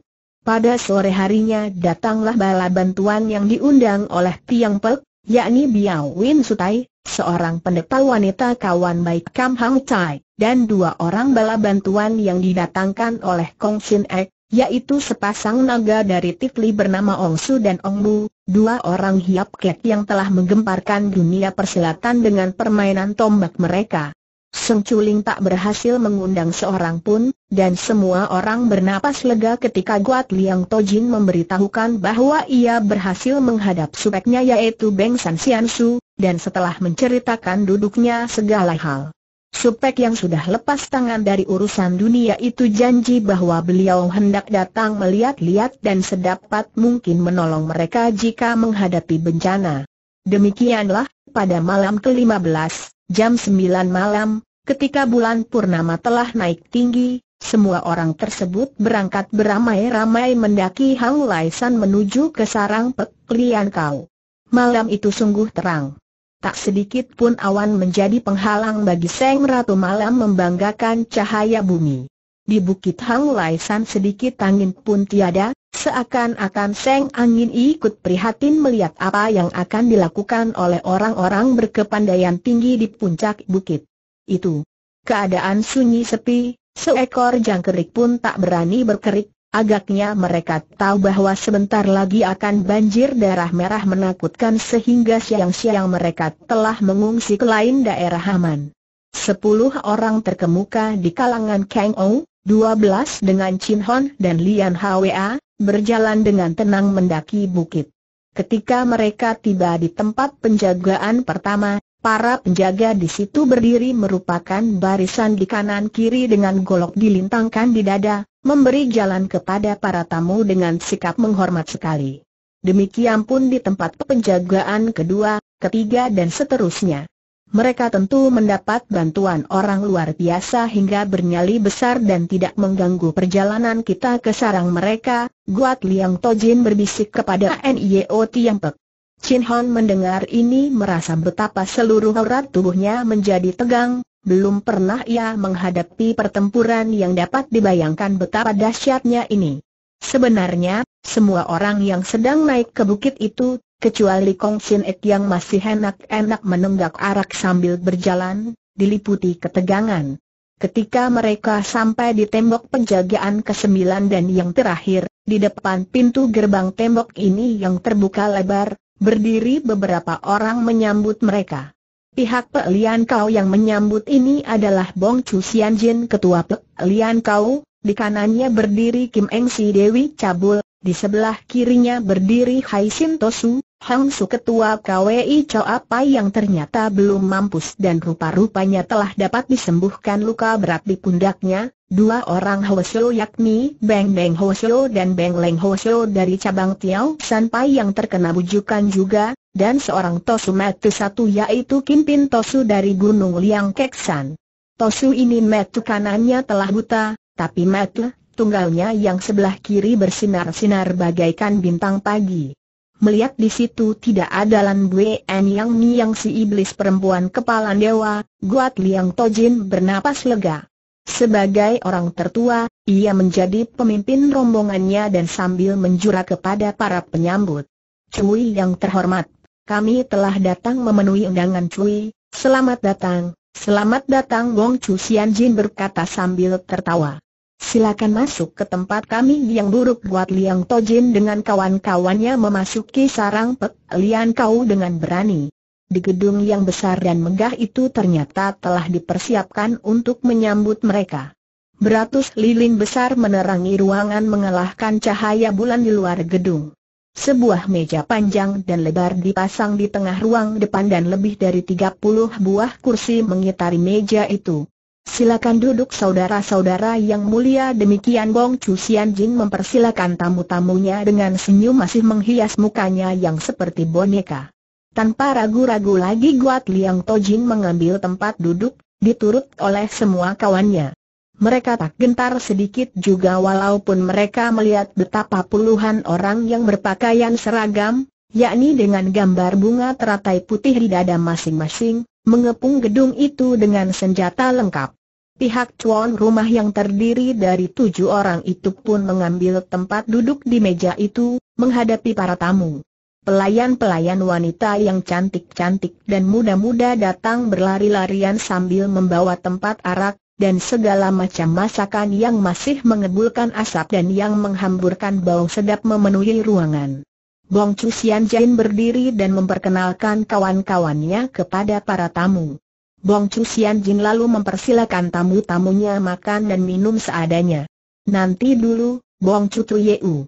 Pada sore harinya datanglah bala bantuan yang diundang oleh Tiang Pek, yakni Biao Win Sutai, seorang pendeta wanita kawan baik Kam Hang Chai, dan dua orang bala bantuan yang didatangkan oleh Kong Sin Ek, yaitu sepasang naga dari Tikli bernama Ong Su dan Ong Bu, dua orang hiap kek yang telah menggemparkan dunia persilatan dengan permainan tombak mereka. Sengculing tak berhasil mengundang seorang pun, dan semua orang bernapas lega ketika Guat Liang Tojin memberitahukan bahwa ia berhasil menghadap subeknya yaitu Beng San Sian Su, dan setelah menceritakan duduknya segala hal. Supek yang sudah lepas tangan dari urusan dunia itu janji bahwa beliau hendak datang melihat-lihat dan sedapat mungkin menolong mereka jika menghadapi bencana. Demikianlah, pada malam ke-15, jam 9 malam, Ketika bulan purnama telah naik tinggi, semua orang tersebut berangkat beramai-ramai mendaki Hang Laisan menuju ke sarang peklian Kau. Malam itu sungguh terang. Tak sedikit pun awan menjadi penghalang bagi Seng Ratu malam membanggakan cahaya bumi. Di bukit Hang Laisan sedikit angin pun tiada, seakan-akan Seng Angin ikut prihatin melihat apa yang akan dilakukan oleh orang-orang berkepandaian tinggi di puncak bukit itu. Keadaan sunyi sepi, seekor jangkrik pun tak berani berkerik, agaknya mereka tahu bahwa sebentar lagi akan banjir darah merah menakutkan sehingga siang-siang mereka telah mengungsi ke lain daerah aman. Sepuluh orang terkemuka di kalangan Kang Ou, dua belas dengan Chin Hon dan Lian Hwa, berjalan dengan tenang mendaki bukit. Ketika mereka tiba di tempat penjagaan pertama, Para penjaga di situ berdiri merupakan barisan di kanan kiri dengan golok dilintangkan di dada, memberi jalan kepada para tamu dengan sikap menghormat sekali. Demikian pun di tempat penjagaan kedua, ketiga dan seterusnya. Mereka tentu mendapat bantuan orang luar biasa hingga bernyali besar dan tidak mengganggu perjalanan kita ke sarang mereka, Guat Liang Tojin berbisik kepada NIO e Tiang Pek. Chin Hon mendengar ini merasa betapa seluruh aurat tubuhnya menjadi tegang, belum pernah ia menghadapi pertempuran yang dapat dibayangkan betapa dahsyatnya ini. Sebenarnya, semua orang yang sedang naik ke bukit itu, kecuali Kong Sin Ek yang masih enak-enak menenggak arak sambil berjalan, diliputi ketegangan. Ketika mereka sampai di tembok penjagaan ke-9 dan yang terakhir, di depan pintu gerbang tembok ini yang terbuka lebar, Berdiri beberapa orang menyambut mereka. Pihak Pe Lian Kau yang menyambut ini adalah Bong Chu Sian Jin Ketua Pe Lian Kau, di kanannya berdiri Kim Eng Si Dewi Cabul, di sebelah kirinya berdiri Hai Sin Tosu, Hang Su Ketua KWI Cho apa yang ternyata belum mampus dan rupa-rupanya telah dapat disembuhkan luka berat di pundaknya, Dua orang Hoshio yakni Beng Beng Hoshio dan Beng Leng Hoshio dari cabang Tiao Sanpai yang terkena bujukan juga, dan seorang Tosu Metu satu yaitu Kimpin Tosu dari Gunung Liang Keksan. Tosu ini Metu kanannya telah buta, tapi Metu tunggalnya yang sebelah kiri bersinar-sinar bagaikan bintang pagi. Melihat di situ tidak ada Lan Buen yang yang si iblis perempuan kepala dewa, Guat Liang Tojin bernapas lega. Sebagai orang tertua, ia menjadi pemimpin rombongannya dan sambil menjura kepada para penyambut. Cui yang terhormat, kami telah datang memenuhi undangan Cui, selamat datang, selamat datang Wong Chu Xian Jin berkata sambil tertawa. Silakan masuk ke tempat kami yang buruk buat Liang Tojin dengan kawan-kawannya memasuki sarang Pek Lian Kau dengan berani. Di gedung yang besar dan megah itu ternyata telah dipersiapkan untuk menyambut mereka. Beratus lilin besar menerangi ruangan mengalahkan cahaya bulan di luar gedung. Sebuah meja panjang dan lebar dipasang di tengah ruang depan dan lebih dari 30 buah kursi mengitari meja itu. Silakan duduk saudara-saudara yang mulia demikian Bong Chu Sian Jin mempersilakan tamu-tamunya dengan senyum masih menghias mukanya yang seperti boneka. Tanpa ragu-ragu lagi Guat Liang Tojin mengambil tempat duduk, diturut oleh semua kawannya. Mereka tak gentar sedikit juga walaupun mereka melihat betapa puluhan orang yang berpakaian seragam, yakni dengan gambar bunga teratai putih di dada masing-masing, mengepung gedung itu dengan senjata lengkap. Pihak cuan rumah yang terdiri dari tujuh orang itu pun mengambil tempat duduk di meja itu, menghadapi para tamu. Pelayan-pelayan wanita yang cantik-cantik dan muda-muda datang berlari-larian sambil membawa tempat arak, dan segala macam masakan yang masih mengebulkan asap dan yang menghamburkan bau sedap memenuhi ruangan. Bong Chu Jain berdiri dan memperkenalkan kawan-kawannya kepada para tamu. Bong Chu Jin lalu mempersilakan tamu-tamunya makan dan minum seadanya. Nanti dulu, Bong Chu U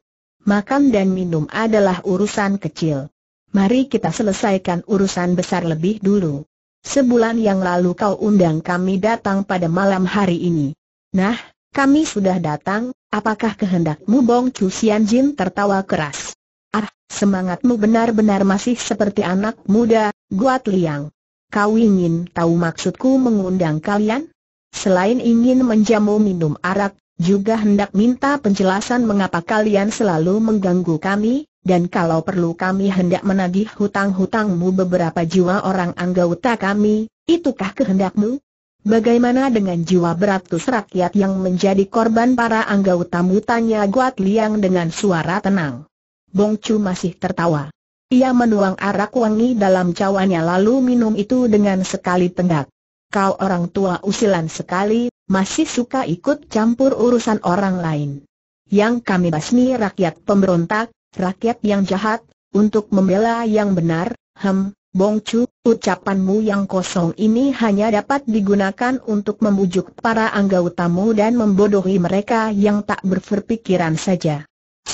makan dan minum adalah urusan kecil. Mari kita selesaikan urusan besar lebih dulu. Sebulan yang lalu kau undang kami datang pada malam hari ini. Nah, kami sudah datang, apakah kehendakmu Bong Chu Sian Jin tertawa keras? Ah, semangatmu benar-benar masih seperti anak muda, Guat Liang. Kau ingin tahu maksudku mengundang kalian? Selain ingin menjamu minum arak, juga hendak minta penjelasan mengapa kalian selalu mengganggu kami, dan kalau perlu kami hendak menagih hutang-hutangmu beberapa jiwa orang anggota kami, itukah kehendakmu? Bagaimana dengan jiwa beratus rakyat yang menjadi korban para anggotamu? Tanya Guat Liang dengan suara tenang. Bong Chu masih tertawa. Ia menuang arak wangi dalam cawannya lalu minum itu dengan sekali tenggak. Kau orang tua usilan sekali, masih suka ikut campur urusan orang lain. Yang kami basmi rakyat pemberontak, rakyat yang jahat, untuk membela yang benar, hem, Bongcu, ucapanmu yang kosong ini hanya dapat digunakan untuk membujuk para mu dan membodohi mereka yang tak berpikiran saja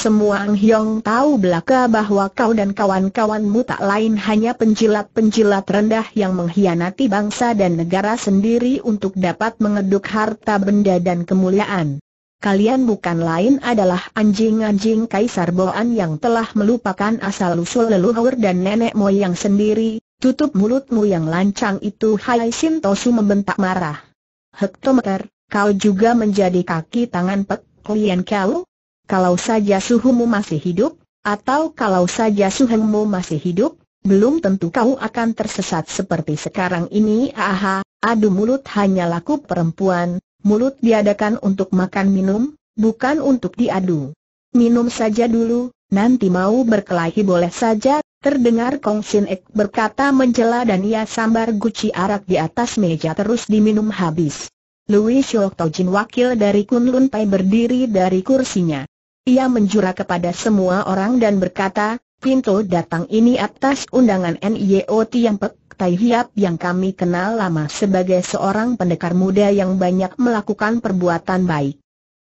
semua Ang Hyong tahu belaka bahwa kau dan kawan-kawanmu tak lain hanya penjilat-penjilat rendah yang mengkhianati bangsa dan negara sendiri untuk dapat mengeduk harta benda dan kemuliaan. Kalian bukan lain adalah anjing-anjing Kaisar Boan yang telah melupakan asal-usul leluhur dan nenek moyang sendiri, tutup mulutmu yang lancang itu Hai Sin Tosu membentak marah. Hektometer, kau juga menjadi kaki tangan pek klien kau? kalau saja suhumu masih hidup, atau kalau saja suhengmu masih hidup, belum tentu kau akan tersesat seperti sekarang ini. Aha, adu mulut hanya laku perempuan, mulut diadakan untuk makan minum, bukan untuk diadu. Minum saja dulu, nanti mau berkelahi boleh saja, terdengar Kong Sin Ek berkata menjela dan ia sambar guci arak di atas meja terus diminum habis. Louis Shouk Tojin wakil dari Kunlun Pai berdiri dari kursinya. Ia menjura kepada semua orang dan berkata, Pinto datang ini atas undangan NIO yang Tai Hiap yang kami kenal lama sebagai seorang pendekar muda yang banyak melakukan perbuatan baik.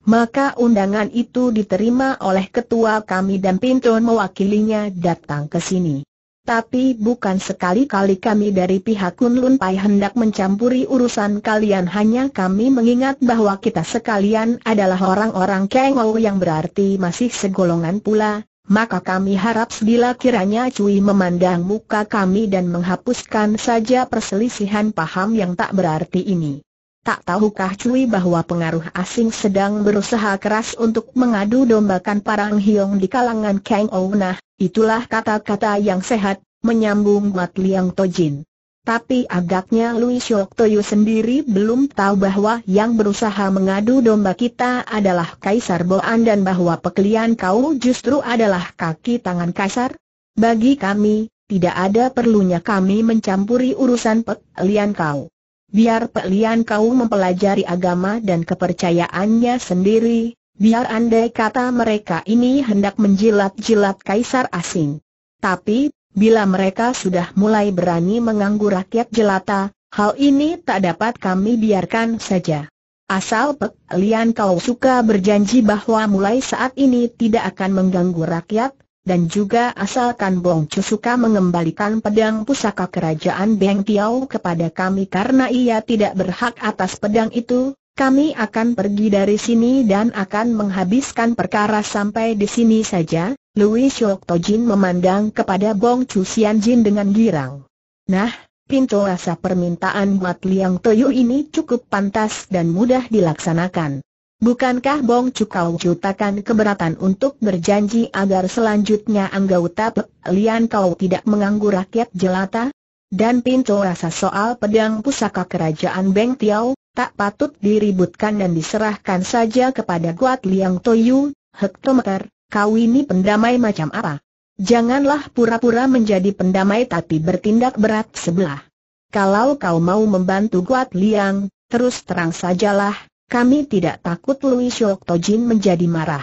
Maka undangan itu diterima oleh ketua kami dan Pinto mewakilinya datang ke sini. Tapi bukan sekali-kali kami dari pihak Kunlun Pai hendak mencampuri urusan kalian Hanya kami mengingat bahwa kita sekalian adalah orang-orang Kengou yang berarti masih segolongan pula Maka kami harap bila kiranya Cui memandang muka kami dan menghapuskan saja perselisihan paham yang tak berarti ini Tak tahukah Cui bahwa pengaruh asing sedang berusaha keras untuk mengadu dombakan Parang Hiong di kalangan Kang Nah, itulah kata-kata yang sehat, menyambung Mat Liang Tojin. Tapi agaknya Lui Shok Toyo sendiri belum tahu bahwa yang berusaha mengadu domba kita adalah Kaisar Boan dan bahwa pekelian kau justru adalah kaki tangan Kaisar. Bagi kami, tidak ada perlunya kami mencampuri urusan pekelian kau biar pelian kau mempelajari agama dan kepercayaannya sendiri, biar andai kata mereka ini hendak menjilat-jilat kaisar asing. Tapi, bila mereka sudah mulai berani mengganggu rakyat jelata, hal ini tak dapat kami biarkan saja. Asal Pak Lian kau suka berjanji bahwa mulai saat ini tidak akan mengganggu rakyat, dan juga asalkan Bong Chu suka mengembalikan pedang pusaka kerajaan Beng Tiao kepada kami karena ia tidak berhak atas pedang itu, kami akan pergi dari sini dan akan menghabiskan perkara sampai di sini saja. Louis Shok Tojin memandang kepada Bong Chu Sian Jin dengan girang. Nah, pintu rasa permintaan buat Liang Toyo ini cukup pantas dan mudah dilaksanakan. Bukankah Bong Cukau cutakan keberatan untuk berjanji agar selanjutnya anggota Lian Kau tidak mengganggu rakyat jelata? Dan pintu rasa soal pedang pusaka kerajaan Beng Tiao, tak patut diributkan dan diserahkan saja kepada Guat Liang Toyu, hektometer, kau ini pendamai macam apa? Janganlah pura-pura menjadi pendamai tapi bertindak berat sebelah. Kalau kau mau membantu Guat Liang, terus terang sajalah, kami tidak takut Lui Shok Tojin menjadi marah.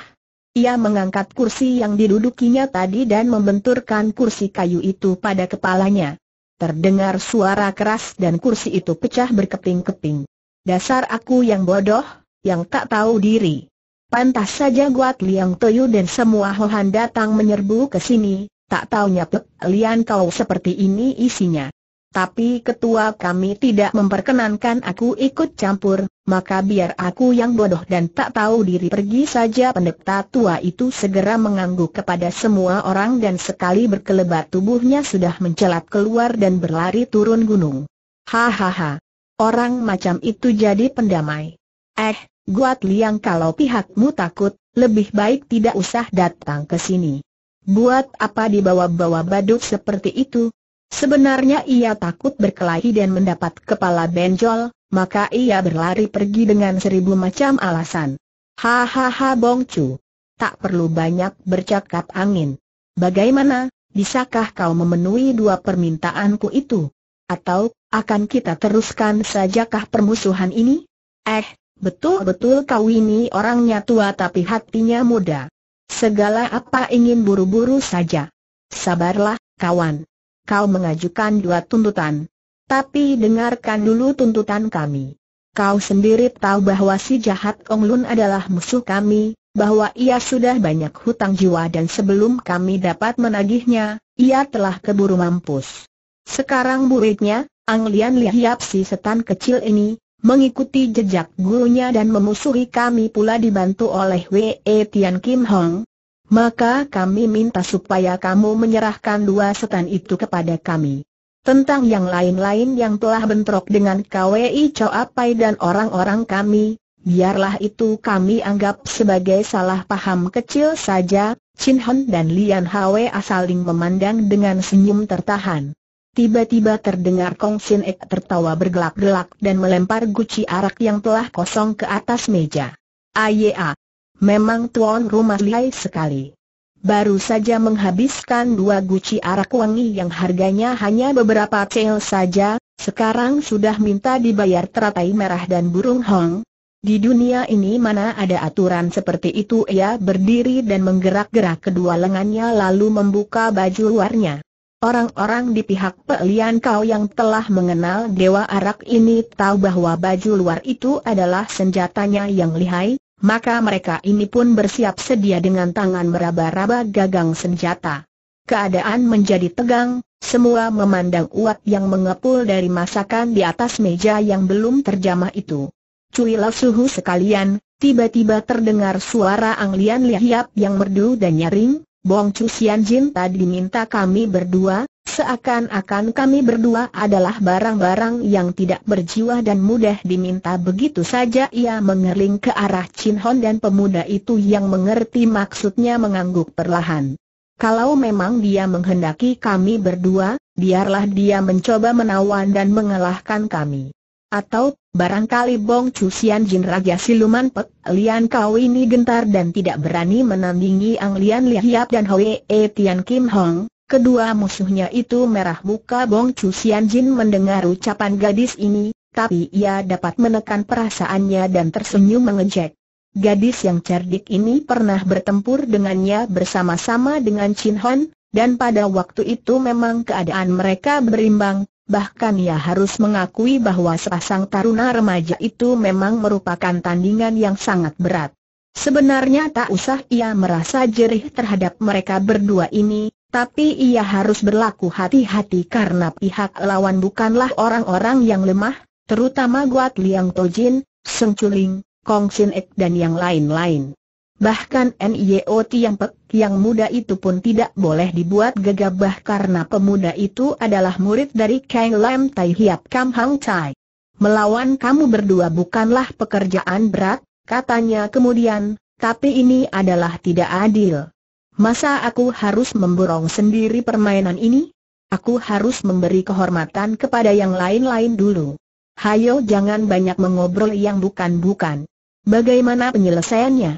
Ia mengangkat kursi yang didudukinya tadi dan membenturkan kursi kayu itu pada kepalanya. Terdengar suara keras dan kursi itu pecah berkeping-keping. Dasar aku yang bodoh, yang tak tahu diri. Pantas saja Guat Liang Toyu dan semua Hohan datang menyerbu ke sini, tak taunya Pek Lian kau seperti ini isinya tapi ketua kami tidak memperkenankan aku ikut campur, maka biar aku yang bodoh dan tak tahu diri pergi saja pendeta tua itu segera mengangguk kepada semua orang dan sekali berkelebat tubuhnya sudah mencelat keluar dan berlari turun gunung. Hahaha, orang macam itu jadi pendamai. Eh, Guat Liang kalau pihakmu takut, lebih baik tidak usah datang ke sini. Buat apa dibawa-bawa badut seperti itu, Sebenarnya ia takut berkelahi dan mendapat kepala benjol, maka ia berlari pergi dengan seribu macam alasan. Hahaha Bong Chu. Tak perlu banyak bercakap angin. Bagaimana, bisakah kau memenuhi dua permintaanku itu? Atau, akan kita teruskan sajakah permusuhan ini? Eh, betul-betul kau ini orangnya tua tapi hatinya muda. Segala apa ingin buru-buru saja. Sabarlah, kawan kau mengajukan dua tuntutan. Tapi dengarkan dulu tuntutan kami. Kau sendiri tahu bahwa si jahat Ong Lun adalah musuh kami, bahwa ia sudah banyak hutang jiwa dan sebelum kami dapat menagihnya, ia telah keburu mampus. Sekarang muridnya, Ang Lian Lihiap si setan kecil ini, mengikuti jejak gurunya dan memusuhi kami pula dibantu oleh Wei Tian Kim Hong, maka kami minta supaya kamu menyerahkan dua setan itu kepada kami. Tentang yang lain-lain yang telah bentrok dengan KWI Coapai dan orang-orang kami, biarlah itu kami anggap sebagai salah paham kecil saja, Chin Hon dan Lian Hwe saling memandang dengan senyum tertahan. Tiba-tiba terdengar Kong Sin Ek tertawa bergelak-gelak dan melempar guci arak yang telah kosong ke atas meja. Aya, Memang tuan rumah lihai sekali. Baru saja menghabiskan dua guci arak wangi yang harganya hanya beberapa cel saja, sekarang sudah minta dibayar teratai merah dan burung hong. Di dunia ini mana ada aturan seperti itu ia berdiri dan menggerak-gerak kedua lengannya lalu membuka baju luarnya. Orang-orang di pihak Pelian Kau yang telah mengenal Dewa Arak ini tahu bahwa baju luar itu adalah senjatanya yang lihai, maka mereka ini pun bersiap sedia dengan tangan meraba-raba gagang senjata. Keadaan menjadi tegang, semua memandang uap yang mengepul dari masakan di atas meja yang belum terjamah itu. Cuilah suhu sekalian, tiba-tiba terdengar suara anglian lihiap yang merdu dan nyaring, Bong Chu Sian Jin tadi minta kami berdua, Seakan-akan kami berdua adalah barang-barang yang tidak berjiwa dan mudah diminta begitu saja ia mengerling ke arah Chin Hon dan pemuda itu yang mengerti maksudnya mengangguk perlahan. Kalau memang dia menghendaki kami berdua, biarlah dia mencoba menawan dan mengalahkan kami. Atau, barangkali Bong Chu Sian Jin Raja Siluman Pek Lian Kau ini gentar dan tidak berani menandingi Ang Lian Lihiap dan Hwee Tian Kim Hong, Kedua musuhnya itu merah muka Bong Chu Sian Jin mendengar ucapan gadis ini, tapi ia dapat menekan perasaannya dan tersenyum mengejek. Gadis yang cerdik ini pernah bertempur dengannya bersama-sama dengan Chin Hon, dan pada waktu itu memang keadaan mereka berimbang, bahkan ia harus mengakui bahwa sepasang taruna remaja itu memang merupakan tandingan yang sangat berat. Sebenarnya tak usah ia merasa jerih terhadap mereka berdua ini, tapi ia harus berlaku hati-hati karena pihak lawan bukanlah orang-orang yang lemah, terutama Guat Liang Tojin, Seng Chuling, Kong Sin Ek dan yang lain-lain. Bahkan NIO Tiang Pek yang muda itu pun tidak boleh dibuat gegabah karena pemuda itu adalah murid dari Kang Lam Tai Hiap Kam Hang Tai. Melawan kamu berdua bukanlah pekerjaan berat, katanya kemudian, tapi ini adalah tidak adil. Masa aku harus memborong sendiri permainan ini? Aku harus memberi kehormatan kepada yang lain-lain dulu. Hayo jangan banyak mengobrol yang bukan-bukan. Bagaimana penyelesaiannya?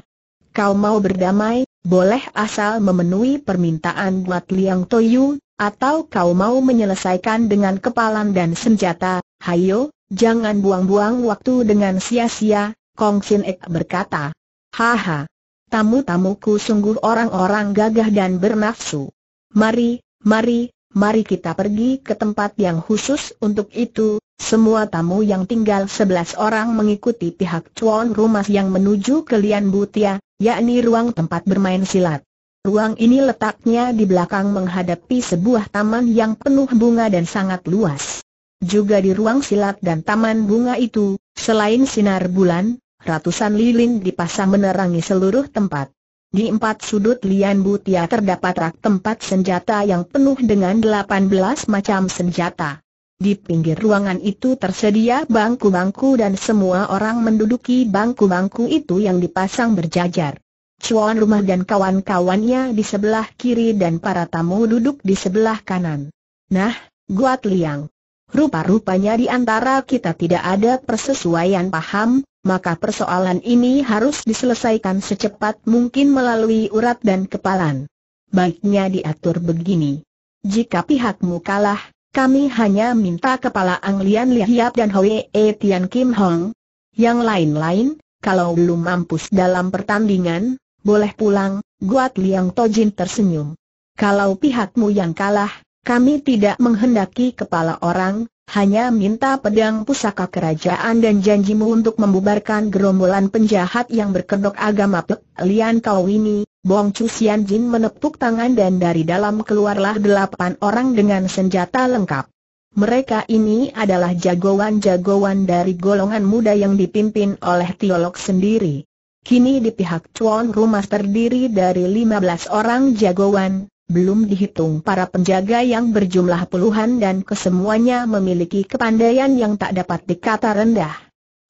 Kau mau berdamai, boleh asal memenuhi permintaan buat Liang Toyu, atau kau mau menyelesaikan dengan kepalan dan senjata, hayo, jangan buang-buang waktu dengan sia-sia, Kong Sin Ek berkata. Haha, tamu-tamuku sungguh orang-orang gagah dan bernafsu. Mari, mari, mari kita pergi ke tempat yang khusus untuk itu. Semua tamu yang tinggal sebelas orang mengikuti pihak cuan rumah yang menuju ke Lian Butia, yakni ruang tempat bermain silat. Ruang ini letaknya di belakang menghadapi sebuah taman yang penuh bunga dan sangat luas. Juga di ruang silat dan taman bunga itu, selain sinar bulan, ratusan lilin dipasang menerangi seluruh tempat. Di empat sudut lian butia terdapat rak tempat senjata yang penuh dengan 18 macam senjata. Di pinggir ruangan itu tersedia bangku-bangku dan semua orang menduduki bangku-bangku itu yang dipasang berjajar. Cuan rumah dan kawan-kawannya di sebelah kiri dan para tamu duduk di sebelah kanan. Nah, Guat Liang. Rupa-rupanya di antara kita tidak ada persesuaian paham, maka persoalan ini harus diselesaikan secepat mungkin melalui urat dan kepalan. Baiknya diatur begini. Jika pihakmu kalah, kami hanya minta kepala Ang Lian Lihiap dan Hwee Tian Kim Hong. Yang lain-lain, kalau belum mampus dalam pertandingan, boleh pulang, Guat Liang Tojin tersenyum. Kalau pihakmu yang kalah, kami tidak menghendaki kepala orang, hanya minta pedang pusaka kerajaan dan janjimu untuk membubarkan gerombolan penjahat yang berkedok agama Pek Lian Kau ini. Bong Chu Sian Jin menepuk tangan dan dari dalam keluarlah delapan orang dengan senjata lengkap. Mereka ini adalah jagoan-jagoan dari golongan muda yang dipimpin oleh Tiolok sendiri. Kini di pihak Chuan rumah terdiri dari lima belas orang jagoan, belum dihitung para penjaga yang berjumlah puluhan dan kesemuanya memiliki kepandaian yang tak dapat dikata rendah.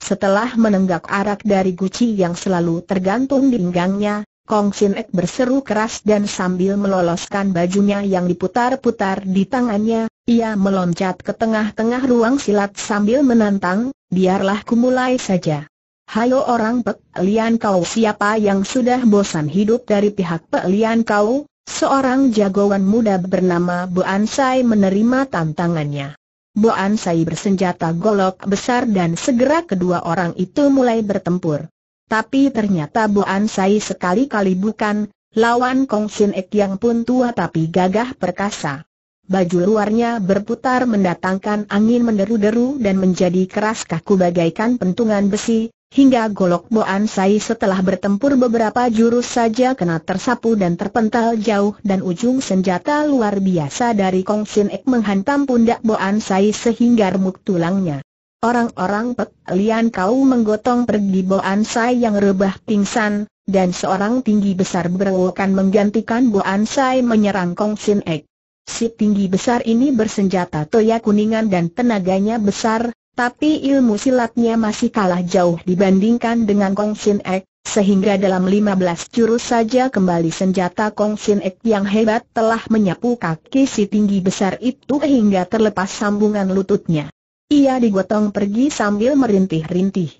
Setelah menenggak arak dari guci yang selalu tergantung di pinggangnya, Kong Sin Ek berseru keras dan sambil meloloskan bajunya yang diputar-putar di tangannya, ia meloncat ke tengah-tengah ruang silat sambil menantang, biarlah ku mulai saja. Hayo orang Pek Lian Kau siapa yang sudah bosan hidup dari pihak Pek Lian Kau? Seorang jagoan muda bernama Bu Sai menerima tantangannya. Bu Sai bersenjata golok besar dan segera kedua orang itu mulai bertempur. Tapi ternyata Bu Sai sekali-kali bukan, lawan Kong Sin Ek yang pun tua tapi gagah perkasa. Baju luarnya berputar mendatangkan angin menderu-deru dan menjadi keras kaku bagaikan pentungan besi, Hingga golok Boan Sai setelah bertempur beberapa jurus saja kena tersapu dan terpental jauh dan ujung senjata luar biasa dari Kong Sin Ek menghantam pundak Boan Sai sehingga remuk tulangnya. Orang-orang Pek Lian Kau menggotong pergi Boan Sai yang rebah pingsan, dan seorang tinggi besar berewokan menggantikan Boan Sai menyerang Kong Sin Ek. Si tinggi besar ini bersenjata toya kuningan dan tenaganya besar, tapi ilmu silatnya masih kalah jauh dibandingkan dengan Kong Sin Ek, sehingga dalam 15 jurus saja kembali senjata Kong Sin Ek yang hebat telah menyapu kaki si tinggi besar itu hingga terlepas sambungan lututnya. Ia digotong pergi sambil merintih-rintih.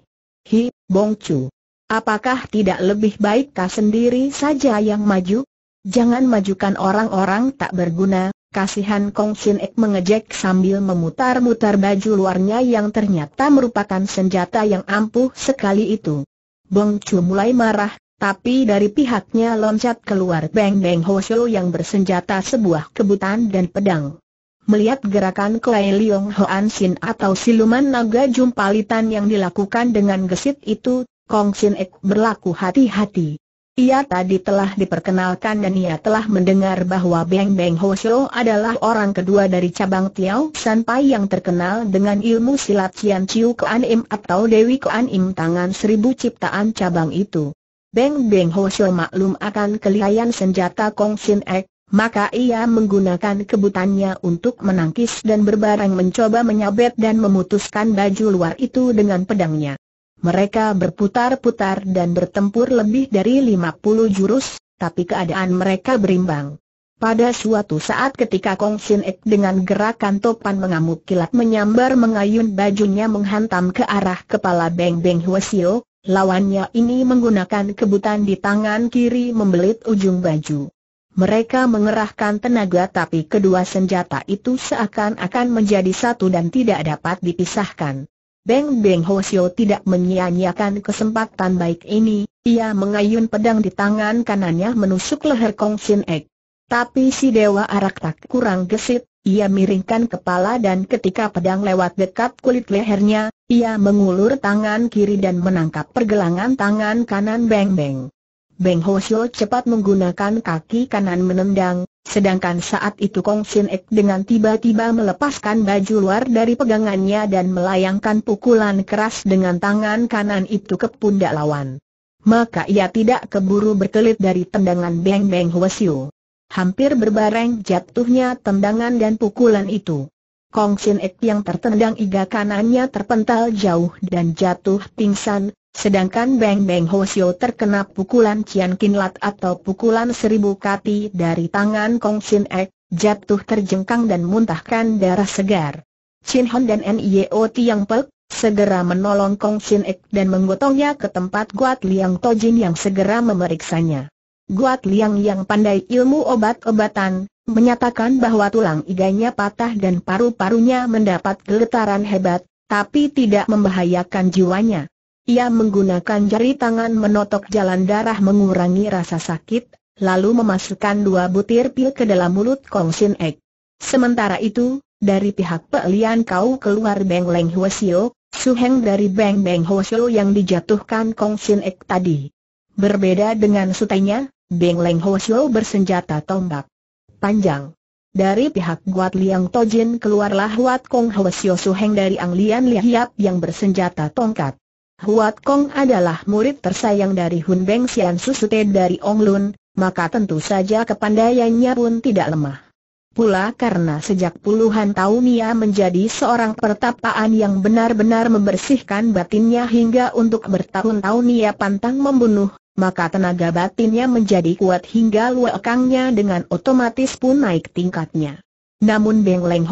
Hi, Bong Chu. Apakah tidak lebih baik kah sendiri saja yang maju? Jangan majukan orang-orang tak berguna, Kasihan Kong Sin Ek mengejek sambil memutar-mutar baju luarnya yang ternyata merupakan senjata yang ampuh sekali itu. Bong Chu mulai marah, tapi dari pihaknya loncat keluar Beng Beng Ho Shou yang bersenjata sebuah kebutan dan pedang. Melihat gerakan Kuei Leong Hoan Sin atau siluman naga jumpalitan yang dilakukan dengan gesit itu, Kong Sin Ek berlaku hati-hati. Ia tadi telah diperkenalkan dan ia telah mendengar bahwa Beng Beng Hosho adalah orang kedua dari cabang Tiao sampai yang terkenal dengan ilmu silat Cian Chiu Kuan Im atau Dewi Kuan Im tangan seribu ciptaan cabang itu. Beng Beng Hosho maklum akan kelihayan senjata Kong Sin Ek, maka ia menggunakan kebutannya untuk menangkis dan berbaring mencoba menyabet dan memutuskan baju luar itu dengan pedangnya. Mereka berputar-putar dan bertempur lebih dari 50 jurus, tapi keadaan mereka berimbang. Pada suatu saat ketika Kong Sin Ek dengan gerakan topan mengamuk kilat menyambar mengayun bajunya menghantam ke arah kepala Beng Beng Huasio, lawannya ini menggunakan kebutan di tangan kiri membelit ujung baju. Mereka mengerahkan tenaga tapi kedua senjata itu seakan-akan menjadi satu dan tidak dapat dipisahkan. Beng Beng Sio tidak menyia-nyiakan kesempatan baik ini, ia mengayun pedang di tangan kanannya menusuk leher Kong Sin Ek. Tapi si Dewa Arak tak kurang gesit, ia miringkan kepala dan ketika pedang lewat dekat kulit lehernya, ia mengulur tangan kiri dan menangkap pergelangan tangan kanan Beng Beng. Beng Hosio cepat menggunakan kaki kanan menendang, sedangkan saat itu Kong Sin Ek dengan tiba-tiba melepaskan baju luar dari pegangannya dan melayangkan pukulan keras dengan tangan kanan itu ke pundak lawan. Maka ia tidak keburu berkelit dari tendangan Beng Beng Hosio. Hampir berbareng jatuhnya tendangan dan pukulan itu. Kong Sin Ek yang tertendang iga kanannya terpental jauh dan jatuh pingsan, Sedangkan Beng Beng Sio terkena pukulan Cian Lat atau pukulan seribu kati dari tangan Kong Sin Ek, jatuh terjengkang dan muntahkan darah segar. Chin Hon dan Nio Tiang Pek, segera menolong Kong Sin Ek dan menggotongnya ke tempat Guat Liang Tojin yang segera memeriksanya. Guat Liang yang pandai ilmu obat-obatan, menyatakan bahwa tulang iganya patah dan paru-parunya mendapat geletaran hebat, tapi tidak membahayakan jiwanya. Ia menggunakan jari tangan menotok jalan darah mengurangi rasa sakit, lalu memasukkan dua butir pil ke dalam mulut Kong Sin Ek. Sementara itu, dari pihak Pelian Kau keluar Beng Leng Hwasio, Suheng dari Beng Beng Sio yang dijatuhkan Kong Sin Ek tadi. Berbeda dengan sutainya, Beng Leng Sio bersenjata tombak panjang. Dari pihak Guat Liang Tojin keluarlah Huat Kong Hwasio Suheng dari Ang Lian Lihiap yang bersenjata tongkat. Huat Kong adalah murid tersayang dari Hun Beng Sian Susute dari Ong Lun, maka tentu saja kepandaiannya pun tidak lemah. Pula karena sejak puluhan tahun ia menjadi seorang pertapaan yang benar-benar membersihkan batinnya hingga untuk bertahun-tahun ia pantang membunuh, maka tenaga batinnya menjadi kuat hingga luakangnya dengan otomatis pun naik tingkatnya. Namun Beng Leng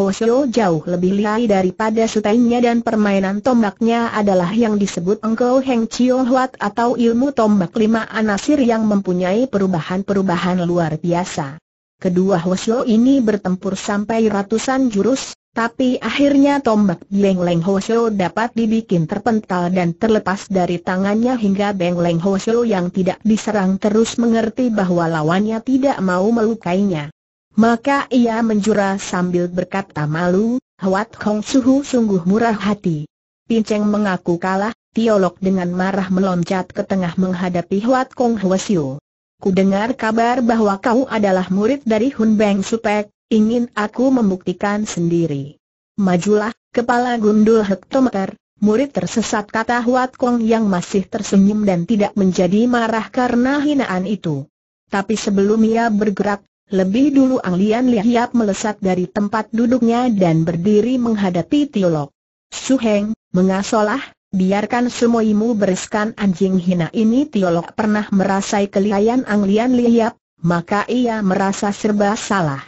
jauh lebih lihai daripada sutainya dan permainan tombaknya adalah yang disebut Engkau Heng Chio Huat atau ilmu tombak lima anasir yang mempunyai perubahan-perubahan luar biasa. Kedua Hoseo ini bertempur sampai ratusan jurus, tapi akhirnya tombak Beng Leng dapat dibikin terpental dan terlepas dari tangannya hingga Beng Leng yang tidak diserang terus mengerti bahwa lawannya tidak mau melukainya. Maka ia menjura sambil berkata malu, Huat Kong Suhu sungguh murah hati. Pinceng mengaku kalah, Tiolok dengan marah meloncat ke tengah menghadapi Huat Kong Hwasyu. Ku dengar kabar bahwa kau adalah murid dari Hun Beng Supek, ingin aku membuktikan sendiri. Majulah, kepala gundul hektometer, murid tersesat kata Huat Kong yang masih tersenyum dan tidak menjadi marah karena hinaan itu. Tapi sebelum ia bergerak, lebih dulu Ang Lian melesat dari tempat duduknya dan berdiri menghadapi Tiolok. Heng mengasolah, biarkan semua semuimu bereskan anjing hina ini Tiolok pernah merasai kelihayan Ang Lian maka ia merasa serba salah.